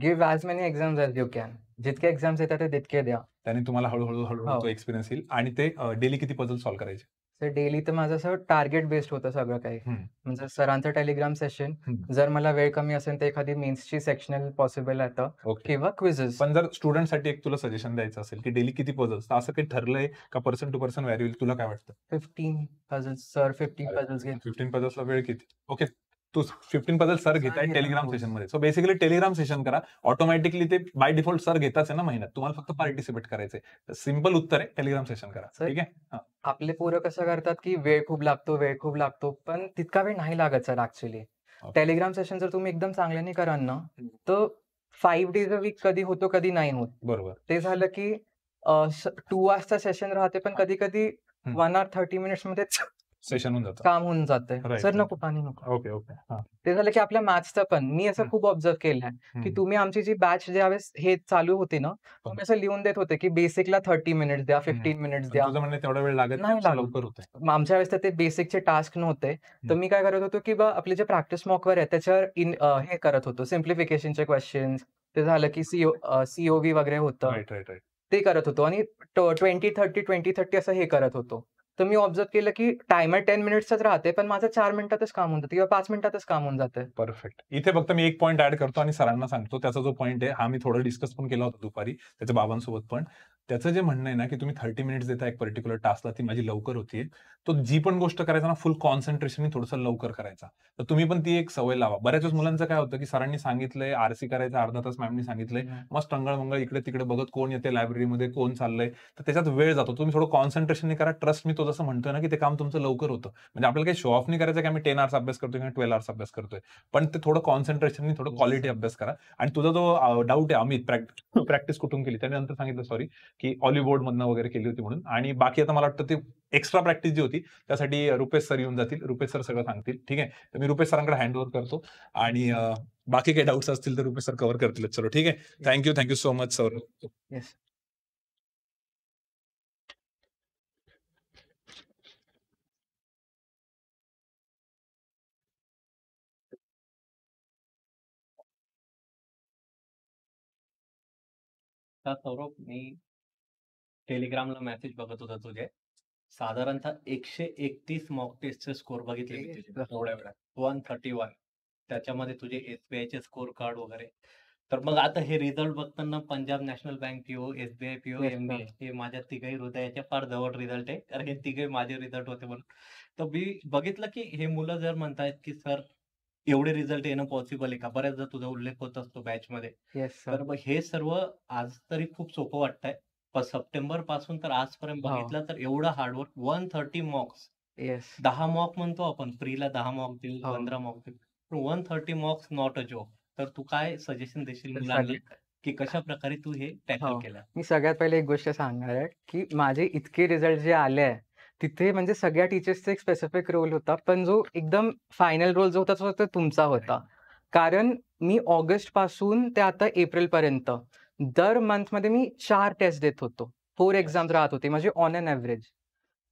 give as many exams as you can जितके एक्झाम्स येतात ते तितके द्या त्याने तुम्हाला हळूहळू हळूहळू हो. तो एक्सपिरियन्स येईल आणि ते डेली किती पझल सॉल्व्ह करायचे सर डेली तर माझं असं टार्गेट बेस्ड होतं सगळं काही म्हणजे सरांचं टेलिग्राम सेशन जर मला वेळ कमी असेल तर एखादी मेन्सची सेक्शनल पॉसिबल येतं किंवा क्विझेस पण जर स्टुडंटसाठी एक तुला सजेशन द्यायचं असेल की डेली किती पझल्स असं काही ठरलंय का पर्सन टू पर्सन व्हॅल्यू तुला काय वाटतं fifteen puzzles sir fifteen puzzles fifteen पझल्सला वेळ किती ओके तो फिफ्टीन बद्दल सर घेताय टेलिग्राम सेशन मध्ये सो बेसिकली टेलिग्राम सेशन करा ऑटोमॅटिकली ते बाय डिफॉल्ट सर घेताच आहे ना महिन्यात तुम्हाला फक्त पार्टिसिपेट करायचंय सिंपल उत्तर आहे टेलिग्राम सेशन करा ठीक आहे आपले पोरं कसं करतात की वेळ खूप लागतो वेळ खूप लागतो पण तितका वेळ नाही लागत सर ऍक्च्युली टेलिग्राम सेशन जर तुम्ही एकदम चांगल्याने कराल ना तर फाईव्ह डेज अ वीक कधी होतो कधी नाही होत बरोबर ते झालं की टू आवर्सचा सेशन राहते पण कधी कधी वन आवर थर्टी मिनिट्स मध्ये सेशन होऊन जातं काम होऊन जातंय सर नको पाणी नको ओके ओके ते झालं की आपल्या मॅथ्सचं पण मी असं खूप ऑब्झर्व केलं आहे की तुम्ही आमची जी बॅच ज्यावेळेस हे चालू होती ना तुम्ही असं लिहून देत होते की बेसिकला थर्टी मिनिट्स द्या फिफ्टीन मिनिट्स द्या म्हणजे तेवढा वेळ लागत नाही लवकर होते आमच्या वेळेस तर ते बेसिकचे टास्क नव्हते तर मी काय करत होतो की बा आपले जे प्रॅक्टिस मॉकवर आहे त्याच्यावर इन हे करत होतो सिम्प्लिफिकेशनचे क्वेश्चन ते झालं की सीओ सीओव्ही वगैरे होतं ते करत होतो आणि ट्वेंटी थर्टी ट्वेंटी थर्टी असं हे करत होतो तर मी ऑब्झर्व केलं की टायमर टेन मिनिट्सच राहते पण माझं चार मिनिटातच काम होऊन जातं किंवा पाच मिनिटातच काम होऊन जातं परफेक्ट इथे फक्त मी एक पॉईंट ऍड करतो आणि सरांना सांगतो त्याचा जो पॉईंट आहे हा मी थोडं डिस्कस पण केला होता दुपारी त्याच्या बाबांसोबत पण त्याचं जे म्हणणं आहे ना की तुम्ही थर्टी मिनिट्स देता एक पर्टिक्युलर टास्कला ती माझी लवकर होतीये तो जी पण गोष्ट करायचा ना फुल कॉन्सन्ट्रेशन थोडंसं लवकर करायचा तर तुम्ही पण ती एक सवय लावा बऱ्याच वेळेस मुलांचं काय होतं की सरांनी सांगितलंय आरसी करायचं अर्धा तास मॅमनी सांगितलंय मस्त मंगळ इकडे तिकडे बघत कोण येते लायब्ररीमध्ये कोण चाललंय तर त्याच्यात वेळ जातो तुम्ही थोडं कॉन्सन्ट्रेशन करा ट्रस्ट मी तो जसं म्हणतोय ना की ते काम तुमचं लवकर होतं म्हणजे आपल्याला काही शो ऑफ नाही करायचं की आम्ही टेन आर्स अभ्यास करतोय किंवा ट्वेल्व आवर्स अभ्यास करतोय पण ते थोडं कॉन्सन्ट्रेशन थोडं क्वालिटी हो. अभ्यास करा आणि तुझा जो डाऊट आहे अमित प्रॅक्टिस हो. कुठून केली त्यानंतर सांगितलं सॉरी की मधनं वगैरे केली होती म्हणून आणि बाकी आता मला वाटतं ती एक्स्ट्रा प्रॅक्टिस जी होती त्यासाठी रुपेश सर येऊन जातील रुपेश सर सगळं सांगतील ठीक आहे तर मी रुपेश सरांकडे हँड ओव्हर करतो आणि बाकी काही डाऊट्स असतील तर रुपेश सर कव्हर करतील चलो ठीक आहे thank you thank you so much sir Saurabh मी ला मेसेज बघत होता तुझे साधारणतः एकशे एकतीस मॉक चे स्कोर बघितले मी वन थर्टी वन त्याच्यामध्ये तुझे एसबीआय चे स्कोर कार्ड वगैरे तर मग आता हे रिझल्ट बघताना Punjab National Bank PO SBI PO MBA हे माझ्या तिघे हृदयाच्या फार जवळ रिझल्ट आहे कारण हे तिघे माझे रिझल्ट होते म्हणून तर मी बघितलं की हे मुलं जर म्हणतायत की सर एवढे रिझल्ट येणं पॉसिबल आहे का बऱ्याचदा तुझा उल्लेख होत असतो बॅच मध्ये तर हे सर्व आज तरी खूप सोपं वाटतंय सप्टेंबर पासून तर आजपर्यंत हो. बघितलं तर एवढं hard work one thirty mocks yes दहा मॉक म्हणतो आपण फ्रीला दहा मॉक देईल हो. पंधरा मॉक देऊ पण one thirty mocks not a job तर तू काय सजेशन देशील मुलांना की कशा प्रकारे तू हे टॅकल हो. केलं मी सगळ्यात पहिले एक गोष्ट सांगणार आहे की माझे इतके रिझल्ट जे आले तिथे म्हणजे सगळ्या टीचर्सचा एक स्पेसिफिक रोल होता पण जो एकदम फायनल रोल जो होता तो तुमचा होता कारण मी ऑगस्ट पासून ते आता एप्रिल पर्यंत दर मंथमध्ये मी चार टेस्ट देत होतो फोर एक्झाम राहत होते म्हणजे ऑन एन एव्हरेज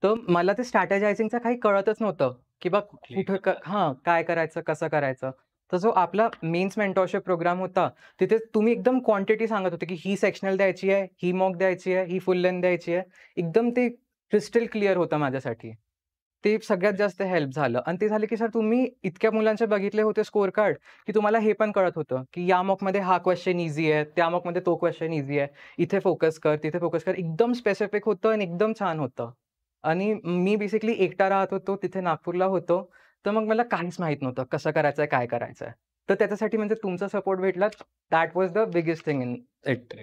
तर मला ते स्ट्रॅटेजायझिंगचं काही कळतच नव्हतं की बा कुठं हां काय करायचं कसं करायचं तर जो आपला मेन्स मेंटॉरशिप प्रोग्राम होता तिथे तुम्ही एकदम क्वांटिटी सांगत होते की ही सेक्शनल द्यायची आहे ही मॉक द्यायची आहे ही फुल लेन द्यायची आहे एकदम ते क्रिस्टल क्लिअर होतं माझ्यासाठी ते सगळ्यात जास्त हेल्प झालं आणि ते झालं की सर तुम्ही इतक्या मुलांचे बघितले होते स्कोर कार्ड की तुम्हाला हे पण कळत होतं की या मॉकमध्ये हा क्वेश्चन इझी आहे त्या मॉकमध्ये तो क्वेश्चन इझी आहे इथे फोकस कर तिथे फोकस कर एकदम स्पेसिफिक होतं आणि एकदम छान होतं आणि मी बेसिकली एकटा राहत होतो तिथे नागपूरला होतो तर मग मला काहीच माहित नव्हतं कसं करायचं काय करायचं तर त्याच्यासाठी म्हणजे तुमचा सपोर्ट भेटला that was the biggest thing in it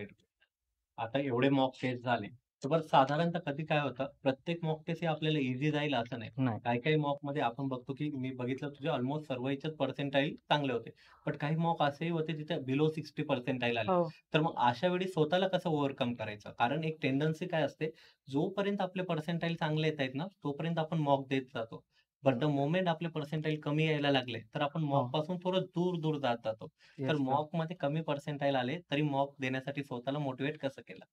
आता एवढे मॉक फेस झाले तर साधारणतः कधी काय होतं प्रत्येक मॉक टेस्ट हे आपल्याला इझी जाईल असं नाही काही काही मॉक मध्ये आपण बघतो की मी बघितलं तुझे ऑलमोस्ट सर्वच पर्सेंटाईल चांगले होते पण काही मॉक असेही होते जिथे बिलो सिक्स्टी पर्सेंटाईल आले हो. तर मग अशा वेळी स्वतःला कसं ओव्हरकम करायचं कारण एक टेंडन्सी काय असते जोपर्यंत आपले पर्सेंटाईल चांगले येत आहेत ना तोपर्यंत आपण मॉक देत जातो बट द मोमेंट आपले पर्सेंटाईल कमी यायला लागले तर आपण मॉक हो. पासून थोडं दूर दूर जात जातो तर मॉक मध्ये कमी पर्सेंटाईल आले तरी मॉक देण्यासाठी स्वतःला मोटिवेट कसं केलं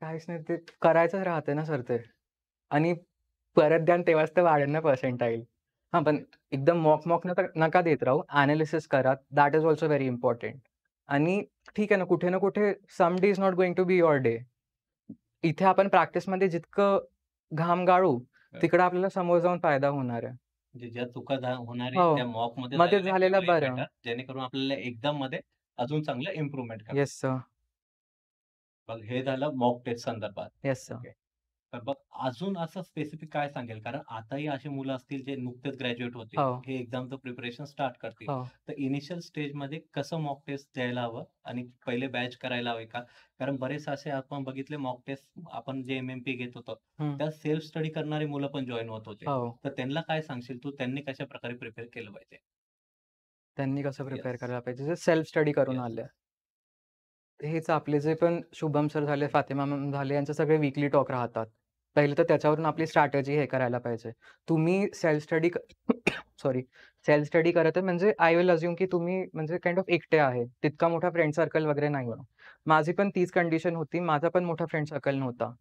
काहीच नाही ते करायचंच राहते ना सर ते आणि परत द्यान तेव्हाच तर वाढेल ना पर्सेंटाईल हा पण एकदम मॉक मॉक नका नका देत राहू अनालिसिस करा that is also very important आणि ठीक आहे ना कुठे ना कुठे some day is not going to be your day इथे आपण प्रॅक्टिस मध्ये जितकं घाम गाळू तिकडे आपल्याला समोर जाऊन फायदा होणार आहे ज्या चुका मॉक हो. मध्ये मध्ये बरं जेणेकरून आपल्याला एकदम मध्ये अजून चांगलं इम्प्रूव्हमेंट येस सर मग हे झालं मॉक टेस्ट संदर्भात येस तर बघ अजून असं स्पेसिफिक काय सांगेल कारण आताही असे मुलं असतील जे नुकतेच ग्रॅज्युएट होते हो. हे एक्झामचं प्रिपरेशन स्टार्ट करतील हो. तर इनिशियल स्टेज मध्ये कसं मॉक टेस्ट द्यायला हवं आणि पहिले बॅच करायला हवे का कारण बरेच असे आपण बघितले मॉक टेस्ट आपण जे एम एम पी घेत होतो त्या सेल्फ स्टडी करणारी मुलं पण जॉईन होत होते हो. तर त्यांना काय सांगशील तू त्यांनी कशा प्रकारे प्रिपेअर केलं पाहिजे त्यांनी कसं प्रिपेअर करायला पाहिजे सेल्फ स्टडी करून आले हेच आपले जे पण शुभम सर झाले, फातिमा मॅम झाले, यांचे सगळे वीकली टॉक राहतात. पहिले तर त्याच्यावरून आपली स्ट्रॅटजी हे करायला पाहिजे. तुम्ही self study sorry self study करत आहे म्हणजे आय विल अज्युम की तुम्ही म्हणजे काइंड ऑफ एकटे आहे. तितका मोठा फ्रेंड सर्कल वगैरे नाही आहे. माझी पण तीच कंडिशन होती. माझा पण मोठा फ्रेंड सर्कल नव्हता.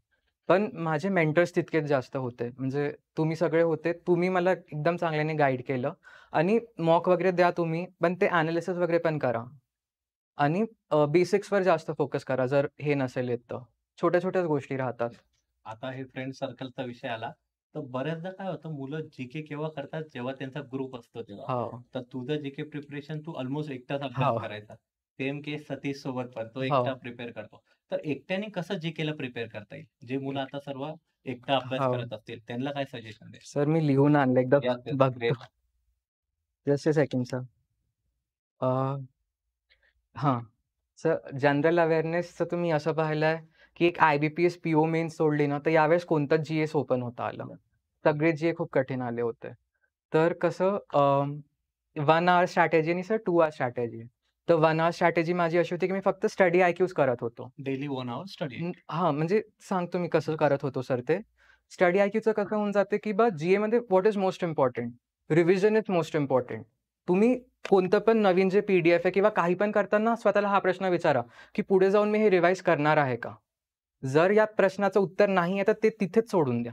पण माझे मेंटर्स तितकेच जास्त होते. म्हणजे तुम्ही सगळे होते. तुम्ही मला एकदम चांगल्याने गाईड केलं आणि मॉक वगैरे द्या तुम्ही, पण ते अॅनालिसिस वगैरे पण करा. आणि वर जास्त फोकस करा जर हे नसेल येत तर छोट्या छोट्याच गोष्टी राहतात आता हे फ्रेंड सर्कलचा विषय आला तर बऱ्याचदा काय होतं मुलं जीके केव्हा करतात जेव्हा त्यांचा ग्रुप असतो तेव्हा हो. तर तुझं जीके प्रिपरेशन तू ऑलमोस्ट एकटाच अभ्यास हो. करायचा सेम सतीश सोबत पण तो एकटा प्रिपेअर हो. करतो तर एकट्याने कसं जीकेला प्रिपेअर करता येईल जे मुलं आता सर्व एकटा अभ्यास करत असतील त्यांना काय सजेशन दे सर मी लिहून आणलं एकदा जस्ट सेकंड सर हां. सर जनरल अवेअरनेसचं तुम्ही असं पाहिलंय, की एक आय-बी-पी-एस, एस पीओ मेन सोडली ना, तर यावेळेस कोणताच जी-एस ओपन होता आला. सगळे जी-ए खूप कठीण आले होते. तर कसं वन 1 स्ट्रॅटेजी आणि सर टू आवर स्ट्रॅटेजी. तर वन आवर स्ट्रॅटेजी माझी अशी होती, की मी फक्त स्टडी आयक्यूज करत होतो. Daily one hour study. हां, म्हणजे सांगतो मी कसं करत होतो सर ते. स्टडी आयक्यूचं कसं होऊन जाते, की बा जीए मध्ये what is most important revision is most important तुम्ही कोणतं पण नवीन जे पी डी एफ आहे किंवा काही पण करताना स्वतःला हा प्रश्न विचारा की पुढे जाऊन मी हे रिवाईज करणार आहे का जर या प्रश्नाचं उत्तर नाही आहे तर ते तिथेच सोडून द्या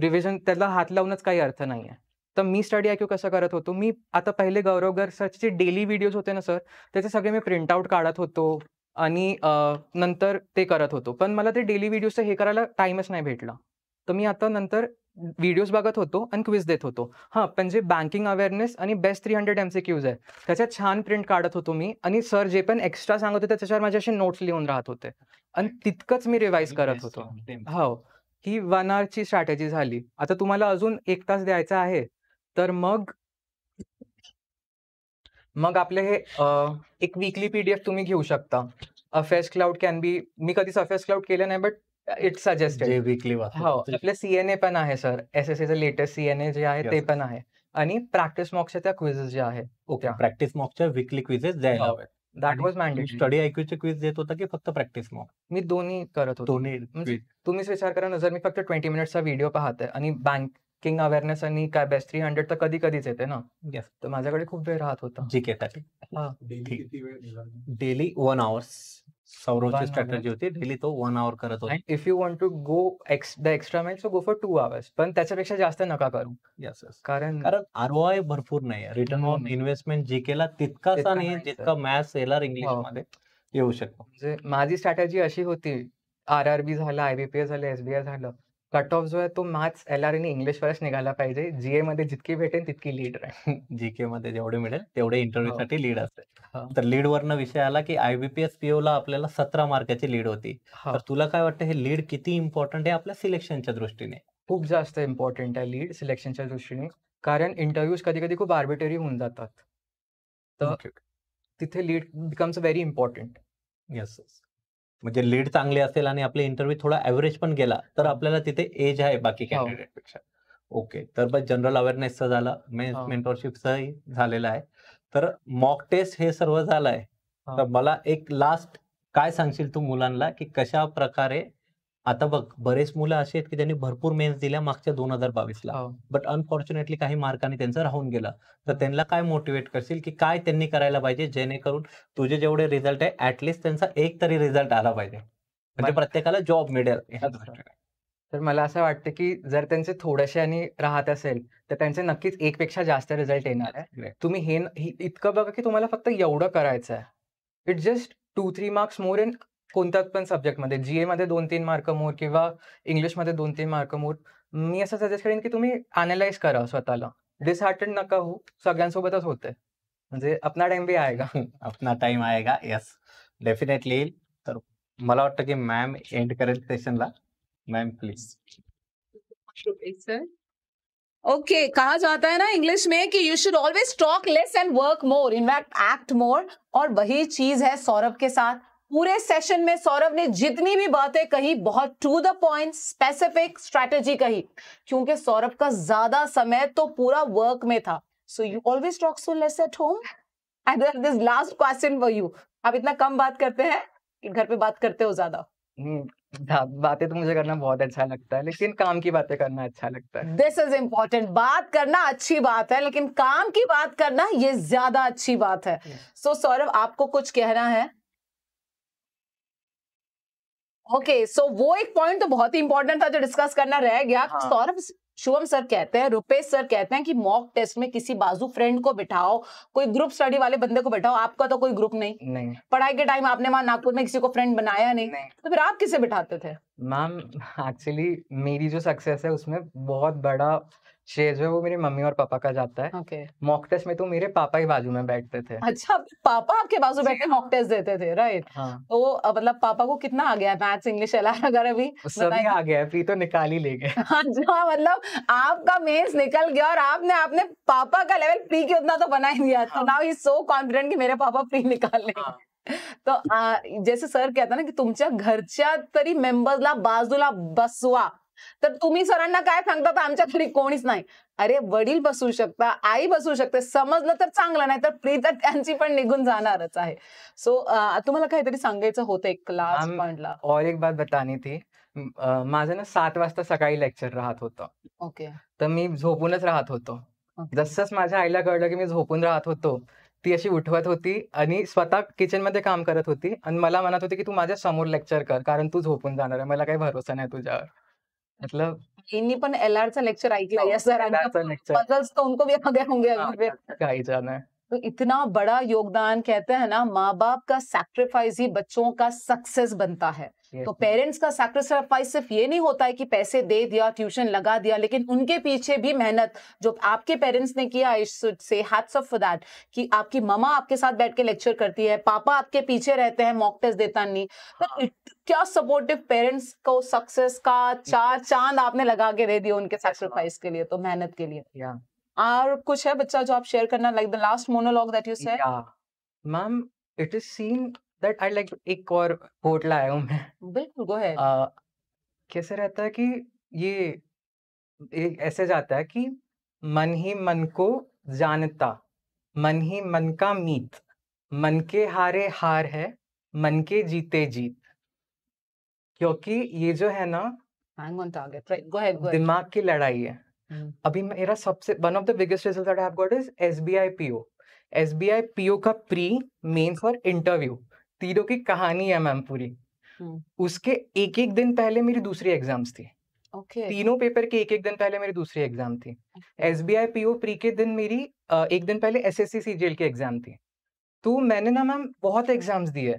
रिव्हिजन त्याला हात लावूनच काही अर्थ नाही आहे तर मी स्टडी आय कसं करत होतो मी आता पहिले गौरवगर सरचे डेली व्हिडिओज होते ना सर त्याचे सगळे मी प्रिंटआउट काढत होतो आणि नंतर ते करत होतो पण मला ते डेली व्हिडिओजचं हे करायला टाईमच नाही भेटला तर मी आता नंतर व्हिडिओज बघत होतो आणि क्विज देत होतो हां पण जे बँकिंग अवेअरनेस आणि best three hundred M C Qs आहे त्याच्यात छान प्रिंट काढत होतो मी आणि सर जे पण एक्स्ट्रा सांगत होते त्याच्यावर माझे असे नोट्स लिहून राहत होते आणि तितकंच मी रिवाईज करत होतो हो ही वन आवरची स्ट्रॅटेजी झाली आता तुम्हाला अजून एक तास द्यायचा आहे तर मग मग आपले हे एक वीकली पीडीएफ तुम्ही घेऊ शकता अफेअर्स क्लाउड कॅन बी मी कधीच अफेअर्स क्लाउड केलं नाही बट इट्स सजेस्टेड वीकली हो आपले सीएनए पण आहे सर एस एस एचं लेटेस्ट सीएनए जे आहे ते पण आहे आणि प्रॅक्टिस मॉक्सच्या त्या क्विझेस जे आहे ओके प्रॅक्टिस मॉकच्या वीकली क्विझेस द्यायला हवे दॅट वॉज मॅन्डेट स्टडी आयक्यूचे क्विज देत होता की फक्त प्रॅक्टिस मॉक मी दोन्ही करत होतो दोन्ही म्हणजे तुम्हीच विचार करा ना जर मी फक्त ट्वेंटी मिनिटचा व्हिडिओ पाहते आणि बँकिंग अवेअरनेस आणि काय बेस्ट थ्री हंड्रेड तर कधी कधीच येते ना तर माझ्याकडे खूप वेळ राहत होता G K daily one hours सौरवची स्ट्रॅटर्जी होती डेली तो वन आवर करत होता if you want to go the extra mile so go for two hours पण त्याच्यापेक्षा जास्त नका करू यस कारण कारण आय भरपूर नाही रिटर्न ऑन इन्व्हेस्टमेंट जी केला तितकासा नाही जितका मॅथ सेलर इंग्लिश मध्ये येऊ शकतो म्हणजे माझी स्ट्रॅटर्जी अशी होती आर आर बी झालं एस झालं एसबीआय झालं कट ऑफ जो आहे तो मॅथ्स एल आर इंग्लिश वरच निघाला पाहिजे जीए मध्ये जितकी भेटेल तितकी लीड जीके मध्ये जेवढे मिळेल तेवढे इंटरव्ह्यू हो. साठी लीड असते हो. तर लीड वरनं विषय आला की आयबीपीएस पीओ ला आपल्याला सतरा मार्काची लीड होती हो. तर तुला काय वाटतं हे लीड किती इम्पॉर्टंट आहे आपल्या सिलेक्शनच्या दृष्टीने खूप जास्त इम्पॉर्टंट आहे लीड सिलेक्शनच्या दृष्टीने कारण इंटरव्ह्यूज कधी कधी खूप आर्बिटरी होऊन जातात तर तिथे lead becomes very important yes म्हणजे लीड चांगली असेल आणि आपले इंटरव्ह्यू थोडा ऍव्हरेज पण गेला तर हो. आपल्याला तिथे एज आहे बाकी कॅन्डिडेट पेक्षा ओके तर बस जनरल अवेअरनेस झाला मेंटॉरशिपचाही झालेलं आहे तर मॉक टेस्ट हे सर्व झालंय आहे हो. तर मला एक लास्ट काय सांगशील तू मुलांना की कशा प्रकारे आता बघ बरेच मुलं असे आहेत की त्यांनी भरपूर मेन्स दिल्या मागच्या दोन हजार बावीसला ला हो. बट अनफॉर्च्युनेटली काही मार्काने त्यांचा राहून गेला तर त्यांना काय मोटिवेट करशील की काय त्यांनी करायला पाहिजे जेणेकरून तुझे जेवढे रिझल्ट आहे ऍटलिस्ट त्यांचा एक तरी रिझल्ट आला पाहिजे म्हणजे प्रत्येकाला जॉब मिळेल तर मला असं वाटतं की जर त्यांचे थोडेसे आणि राहत असेल तर त्यांचे नक्कीच एक पेक्षा जास्त रिझल्ट येणार आहे तुम्ही हे इतकं बघा की तुम्हाला फक्त एवढं करायचं आहे it just two three marks more in कोणत्याच पण सब्जेक्टमध्ये जी एमध्ये दोन तीन मार्क मोर किंवा इंग्लिशमध्ये दोन तीन मार्क मोर मी असं सजेस्ट करेन की तुम्ही अनालाइज करा स्वतःला डिसहार्टन नका हो सगळ्यांसोबतच होते म्हणजे अपना टाइम बी आएगा अपना टाइम आएगा यस डेफिनेटली येईल तर मला वाटतं की मॅम एंड करेल सेशनला मैम प्लीज ओके okay, कहा जाता है ना इंग्लिश में कि you should always talk less and work more in fact act more और वही चीज है सौरभ के साथ पूरे सेशन में सौरभ ने जितनी भी बातें कही बहुत to the point specific strategy कही क्योंकि सौरभ का ज्यादा समय तो पूरा वर्क में था so you always talk so less at home and this last question for you आप इतना कम बात करते हैं कि घर पे बात करते हो ज्यादा हम्म, बातें तो मुझे करना बहुत अच्छा लगता है लेकिन काम की बातें करना अच्छा लगता है दिस इज इम्पोर्टेंट बात करना अच्छी बात है लेकिन काम की बात करना ये ज्यादा अच्छी बात है सो yeah. सौरभ आपको कुछ कहना है ओके सो वो एक पॉइंट तो बहुत ही इंपॉर्टेंट था जो डिस्कस करना रह गया हाँ. सौरभ शुभम सर कहते हैं रुपेश सर कहते हैं कि मॉक टेस्ट में किसी बाजू फ्रेंड को बिठाओ कोई ग्रुप स्टडी वाले बंदे को बिठाओ आपका तो कोई ग्रुप नहीं नहीं पढ़ाई के टाइम आपने वहां नागपुर में किसी को फ्रेंड बनाया नहीं, नहीं। तो फिर आप किसे बिठाते थे मैम एक्चुअली मेरी जो सक्सेस है उसमें बहुत बड़ा शेयर जो है वो मेरे मम्मी और पापा का जाता है okay. मॉक टेस्ट में तो मेरे पापा ही बाजू में बैठते थे अच्छा पापा आपके बाजू बैठे के मॉक टेस्ट देते थे राइट हाँ. तो मतलब पापा को कितना आ गया मैथ्स इंग्लिश अगर अभी सभी तो? आ गया फी तो निकाल ही ले गए अच्छा मतलब आपका मेंस निकल गया और आपने आपने पापा का लेवल प्री के उतना तो बना ही दिया तो नाउ ही सो कॉन्फिडेंट की मेरे पापा प्री निकाल लेंगे हाँ। तो आ, जैसे सर कहता ना कि तुमच्या घरच्या तरी मेंबर्सला बाजूला बसवा तर तुम्ही सरांना काय सांगता आमच्या आमच्याकडे कोणीच नाही अरे वडील बसू शकता आई बसू शकते समजलं तर चांगलं नाही तर प्री तर त्यांची पण निघून जाणारच आहे सो तुम्हाला काहीतरी सांगायचं होतं एक क्लास पॉइंटला और एक बात बतानी थी माझं ना सात वाजता सकाळी लेक्चर राहत होतं ओके तर मी झोपूनच राहत होतो जसच माझ्या आईला कळलं की मी झोपून राहत होतो ती अशी उठवत होती आणि स्वतः किचन मध्ये काम करत होती आणि मला म्हणत होती की तू माझ्या समोर लेक्चर कर कारण तू झोपून जाणार आहे मला काही भरोसा नाही तुझ्यावर मतलब इन्हीं पन एलआर सा लेक्चर आई या सर पझल्स तो उनको भी आ गए होंगे अभी पे काही जाना है तो इतना बड़ा योगदान कहते हैं ना माँ बाप का सैक्रिफाइस ही बच्चों का सक्सेस बनता है तो पेरेंट्स का सैक्रिफाइस सिर्फ ये नहीं होता है कि पैसे दे दिया ट्यूशन लगा दिया लेकिन उनके पीछे भी मेहनत जो आपके पेरेंट्स ने किया से हैट्स ऑफ फॉर दैट कि आपकी मामा आपके साथ बैठ के लेक्चर करती है पापा आपके पीछे रहते हैं मॉक टेस्ट देता नहीं तो हाँ। क्या सपोर्टिव पेरेंट्स को सक्सेस का चार चांद आपने लगा के दे दिया उनके सैक्रिफाइस के लिए तो मेहनत के लिए और कुछ है बच्चा जो आप शेयर करना like the last monologue that you said ma'am it is seen that I like एक और कोट लाया हूं मैं बिल्कुल गो अहेड कैसे रहता है कि ये एक ऐसे जाता है कि मन ही मन को जानता मन ही मन का मीत मन के हारे हार है मन के जीते जीत क्योंकि ये जो है ना गो दिमाग की लड़ाई है हम्म। अभी मेरा सबसे one of the biggest result I have got is SBI PO SBI PO का प्री मेन फॉर इंटरव्यू तीनों की कहानी है मैम पूरी हम्म। उसके एक एक दिन पहले मेरी दूसरी एग्जाम्स थी okay. तीनों पेपर के एक एक दिन पहले मेरी दूसरी एग्जाम थी S B I PO pre के दिन मेरी एक दिन पहले एस एस सी सी की एग्जाम थी तो मैंने ना मैम बहुत एग्जाम्स दिए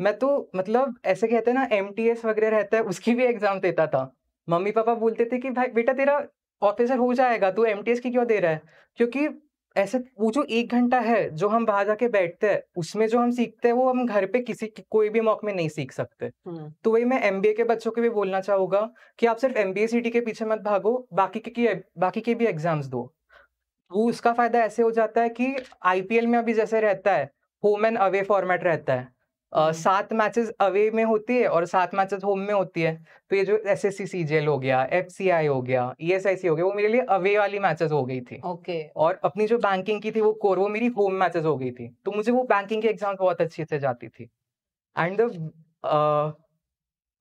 मैं तो मतलब ऐसे कहते हैं ना एम टी एस वगैरह रहता है उसकी भी एग्जाम देता था मम्मी पापा बोलते थे कि भाई बेटा तेरा ऑफिसर हो जाएगा तो एम की क्यों दे रहा है क्योंकि ऐसे वो जो एक घंटा है जो हम बाहर जाके बैठते हैं उसमें जो हम सीखते हैं वो हम घर पे किसी कोई भी मौके में नहीं सीख सकते हम्म। तो वही मैं एमबीए के बच्चों को भी बोलना चाहूंगा कि आप सिर्फ एमबीए सीटी के पीछे मत भागो बाकी के बाकी के भी एग्जाम्स दो वो तो उसका फायदा ऐसे हो जाता है कि आईपीएल में अभी जैसे रहता है होम एंड अवे फॉर्मेट रहता है सात मैचेस अवे में होती है और सात मैचेस होम में होती है तो ये जो एस एस सी सी हो गया एफ सी आई हो गया ई एस आई सी हो गया वो मेरे लिए अवे वाली मैचेस हो गई थी ओके okay. और अपनी जो बैंकिंग की थी वो कोर वो मेरी होम मैचेस हो गई थी तो मुझे वो बैंकिंग की एग्जाम बहुत अच्छे से जाती थी एंड द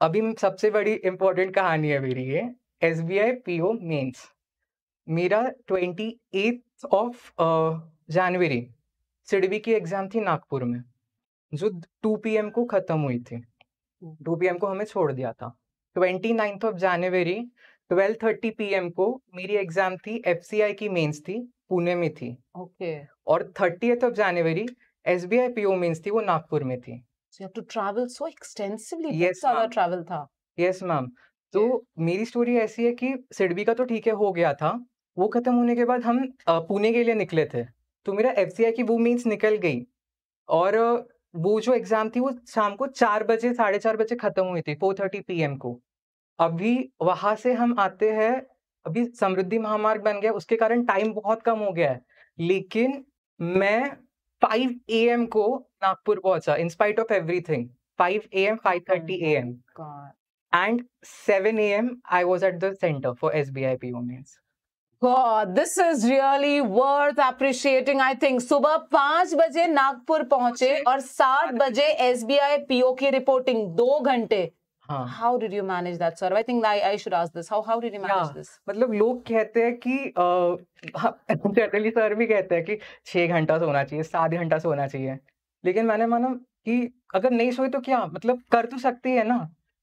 अभी सबसे बड़ी इम्पोर्टेंट कहानी है मेरी ये S B I P O mains मेरा ट्वेंटी एथ ऑफ जनवरी सिडवी की एग्जाम थी नागपुर में जो टू पीएम को खत्म हुई थी हम्म। टू पीएम को हमें छोड़ दिया था twenty ninth of January twelve thirty P को मेरी एग्जाम थी एफ की मेंस थी पुणे में थी ओके okay. और thirty of January S B I PO mains थी वो नागपुर में थी to travel so extensively yes travel था यस मैम तो मेरी स्टोरी ऐसी है कि सिडबी का तो ठीक है हो गया था वो खत्म होने के बाद हम पुणे के लिए निकले थे तो मेरा एफ की वो मीन्स निकल गई और वो जो एग्जाम थी वो शाम को चार बजे साढ़े चार बजे खत्म हुई थी फोर थर्टी पी को अभी वहां से हम आते हैं अभी समृद्धि महामार्ग बन गया उसके कारण टाइम बहुत कम हो गया है लेकिन मैं फाइव ए एम को नागपुर पहुंचा in spite of everything five A M five thirty A M and seven A M I was at the centre for S B I P womens God, this is really worth appreciating. I think सुबह पांच बजे नागपुर पहुंचे और सात बजे एस बी आई पीओ की रिपोर्टिंग दो घंटे how did you manage that sir I think I I should ask this how how did you manage this मतलब लोग कहते हैं कि जनरली सर हाँ, भी कहते हैं कि छह घंटा सोना चाहिए सात घंटा सोना चाहिए लेकिन मैंने माना कि अगर नहीं सोए तो क्या मतलब कर तो सकती है ना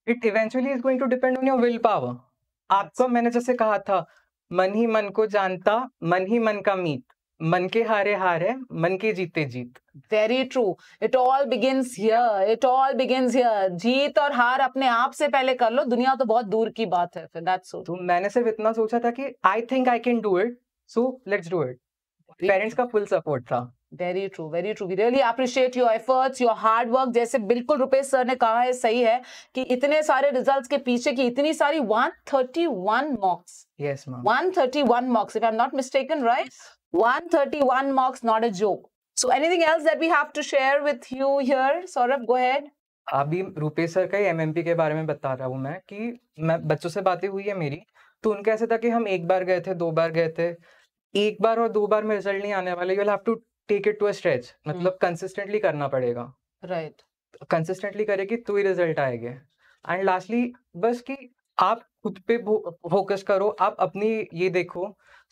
it eventually is going to depend on your will power आपको मैंने जैसे कहा था मन ही मन को जानता मन ही मन का मीत मन के हारे हार है मन के जीते जीत very true it all begins here it all begins here जीत और हार अपने आप से पहले कर लो दुनिया तो बहुत दूर की बात है दैट्स सो तो मैंने सिर्फ इतना सोचा था कि I think I can do it so let's do it parents का फुल सपोर्ट था very true very true we really appreciate your efforts your hard work जैसे बिल्कुल रुपेश सर ने कहा है सही है कि इतने सारे रिजल्ट्स के पीछे की इतनी सारी 131 mocks yes ma'am 131 mocks if I am not mistaken right 131 mocks not a joke so anything else that we have to share with you here Saurabh go ahead अभी रुपेश सर का ही एमएमपी के बारे में बता रहा हूँ मैं कि मैं बच्चों से बातें हुई है मेरी तो उनका ऐसे था कि हम एक बार गए थे दो बार गए थे एक बार और दो बार में रिजल्ट नहीं आने वाले you will have to take it to a stretch मतलब कंसिस्टेंटली हम्म। hmm. करना पड़ेगा राइट कंसिस्टेंटली करेगी तो ही रिजल्ट आएंगे एंड लास्टली बस कि आप खुद पे फोकस करो आप अपनी ये देखो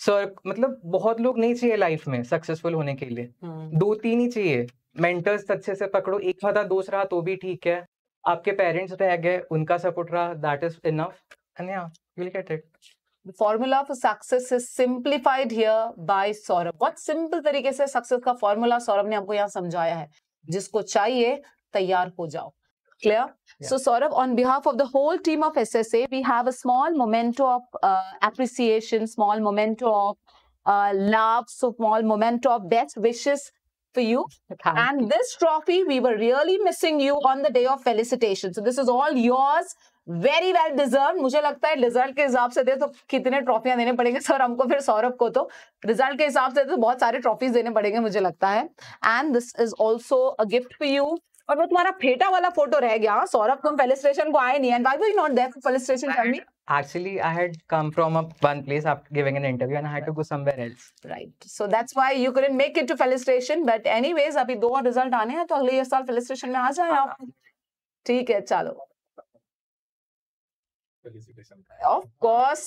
सर मतलब बहुत लोग नहीं चाहिए लाइफ में सक्सेसफुल होने के लिए hmm. दो तीन ही चाहिए मेंटर्स अच्छे से पकड़ो एक आधा दोस्त रहा तो भी ठीक है आपके पेरेंट्स रह गए उनका सपोर्ट रहा that is enough and you will get it The formula for success is simplified here by Saurabh. बहुत simple तरीके से success का formula Saurabh ने आपको यहाँ समझाया है जिसको चाहिए तैयार हो जाओ clear yeah. so saurabh on behalf of the whole team of ssa we have a small memento of uh, appreciation small memento of uh, love small memento of best wishes for you. And this trophy, we were really missing you on the day of felicitations. So this is all yours very well deserve मुझे लगता है रिजल्ट के हिसाब से दे तो कितने ट्रॉफियां देने पड़ेंगे सर हमको फिर सौरभ को तो रिजल्ट के हिसाब से तो बहुत सारे ट्रॉफीज देने पड़ेंगे मुझे लगता है and this is also a gift for you और वो तुम्हारा फेटा वाला फोटो रह गया सौरभ तुम पहले को आए नहीं एंड वाई नॉट देयर पहले station Actually, I had come from a one place after giving an interview, and I had to go somewhere else. Right. So that's why you couldn't make it to felicitation. But anyways, अभी दो और result आने हैं तो अगले साल felicitation में आ जाएं आप. हाँ। ठीक है चलो. ऑफ कोर्स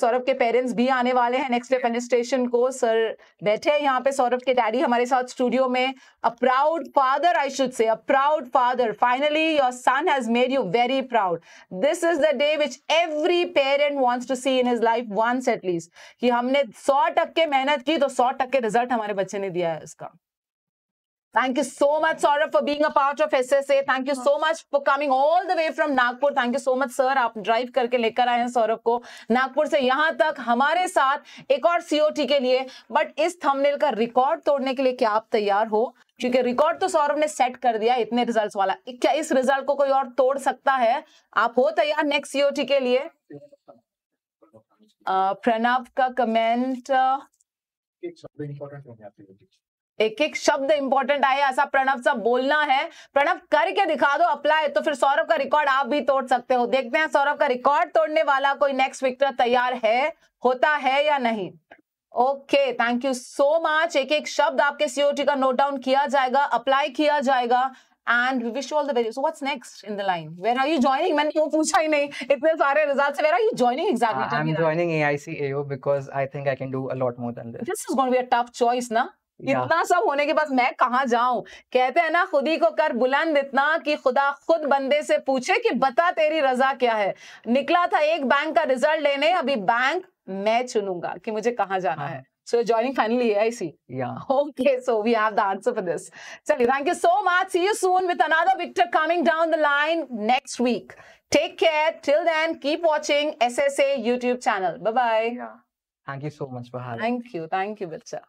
सौरभ के पेरेंट्स भी आने वाले हैं नेक्स्ट एडमिनिस्ट्रेशन को सर बैठे हैं यहाँ पे सौरभ के डैडी हमारे साथ स्टूडियो में a proud father I should say a proud father finally your son has made you very proud this is the day which every parent wants to see in his life once at least कि हमने सौ मेहनत की तो सौ रिजल्ट हमारे बच्चे ने दिया है उसका Thank you so much, Saurabh, for being a part of SSA. Thank you so much for coming all the way from Nagpur. Thank you so much, sir. आप ड्राइव करके लेकर आए हैं सौरभ को नागपुर से यहाँ तक हमारे साथ एक और सीओटी के लिए बट इस थंबनेल का रिकॉर्ड तोड़ने के लिए क्या आप तैयार हो क्योंकि रिकॉर्ड तो सौरभ ने सेट कर दिया इतने रिजल्ट्स वाला क्या इस रिजल्ट को कोई और तोड़ सकता है आप हो तैयार नेक्स्ट सीओटी के लिए प्रणव का कमेंट एक एक शब्द इंपॉर्टेंट आए ऐसा प्रणव सब बोलना है प्रणव करके दिखा दो अप्लाई तो फिर सौरभ का रिकॉर्ड आप भी तोड़ सकते हो देखते हैं सौरभ का रिकॉर्ड तोड़ने वाला कोई नेक्स्ट विक्टर तैयार है होता है या नहीं okay thank you so much एक एक शब्द आपके सीओटी का नोट डाउन किया जाएगा अप्लाई किया जाएगा and wish all the very so what's next in the line where are you joining मैंने वो पूछा ही नहीं इतने सारे results where are you joining exactly I am joining AICAO because I think I can do a lot more than this this is going to be a tough choice ना Yeah. इतना सब होने के बाद मैं कहा जाऊं कहते हैं ना खुदी को कर बुलंद इतना कि खुदा खुद बंदे से पूछे कि बता तेरी रजा क्या है निकला था एक बैंक का रिजल्ट लेने अभी बैंक मैं चुनूंगा कि मुझे कहाँ जाना हाँ. है So joining finally AIC. Yeah. Okay, so we have the answer for this. Chali, thank you so much. See you soon with another victor coming down the line next week. Take care. Till then, keep watching SSA YouTube channel. Bye bye. Yeah. Thank you so much, Bahar. Thank you. Thank you, Bilcha.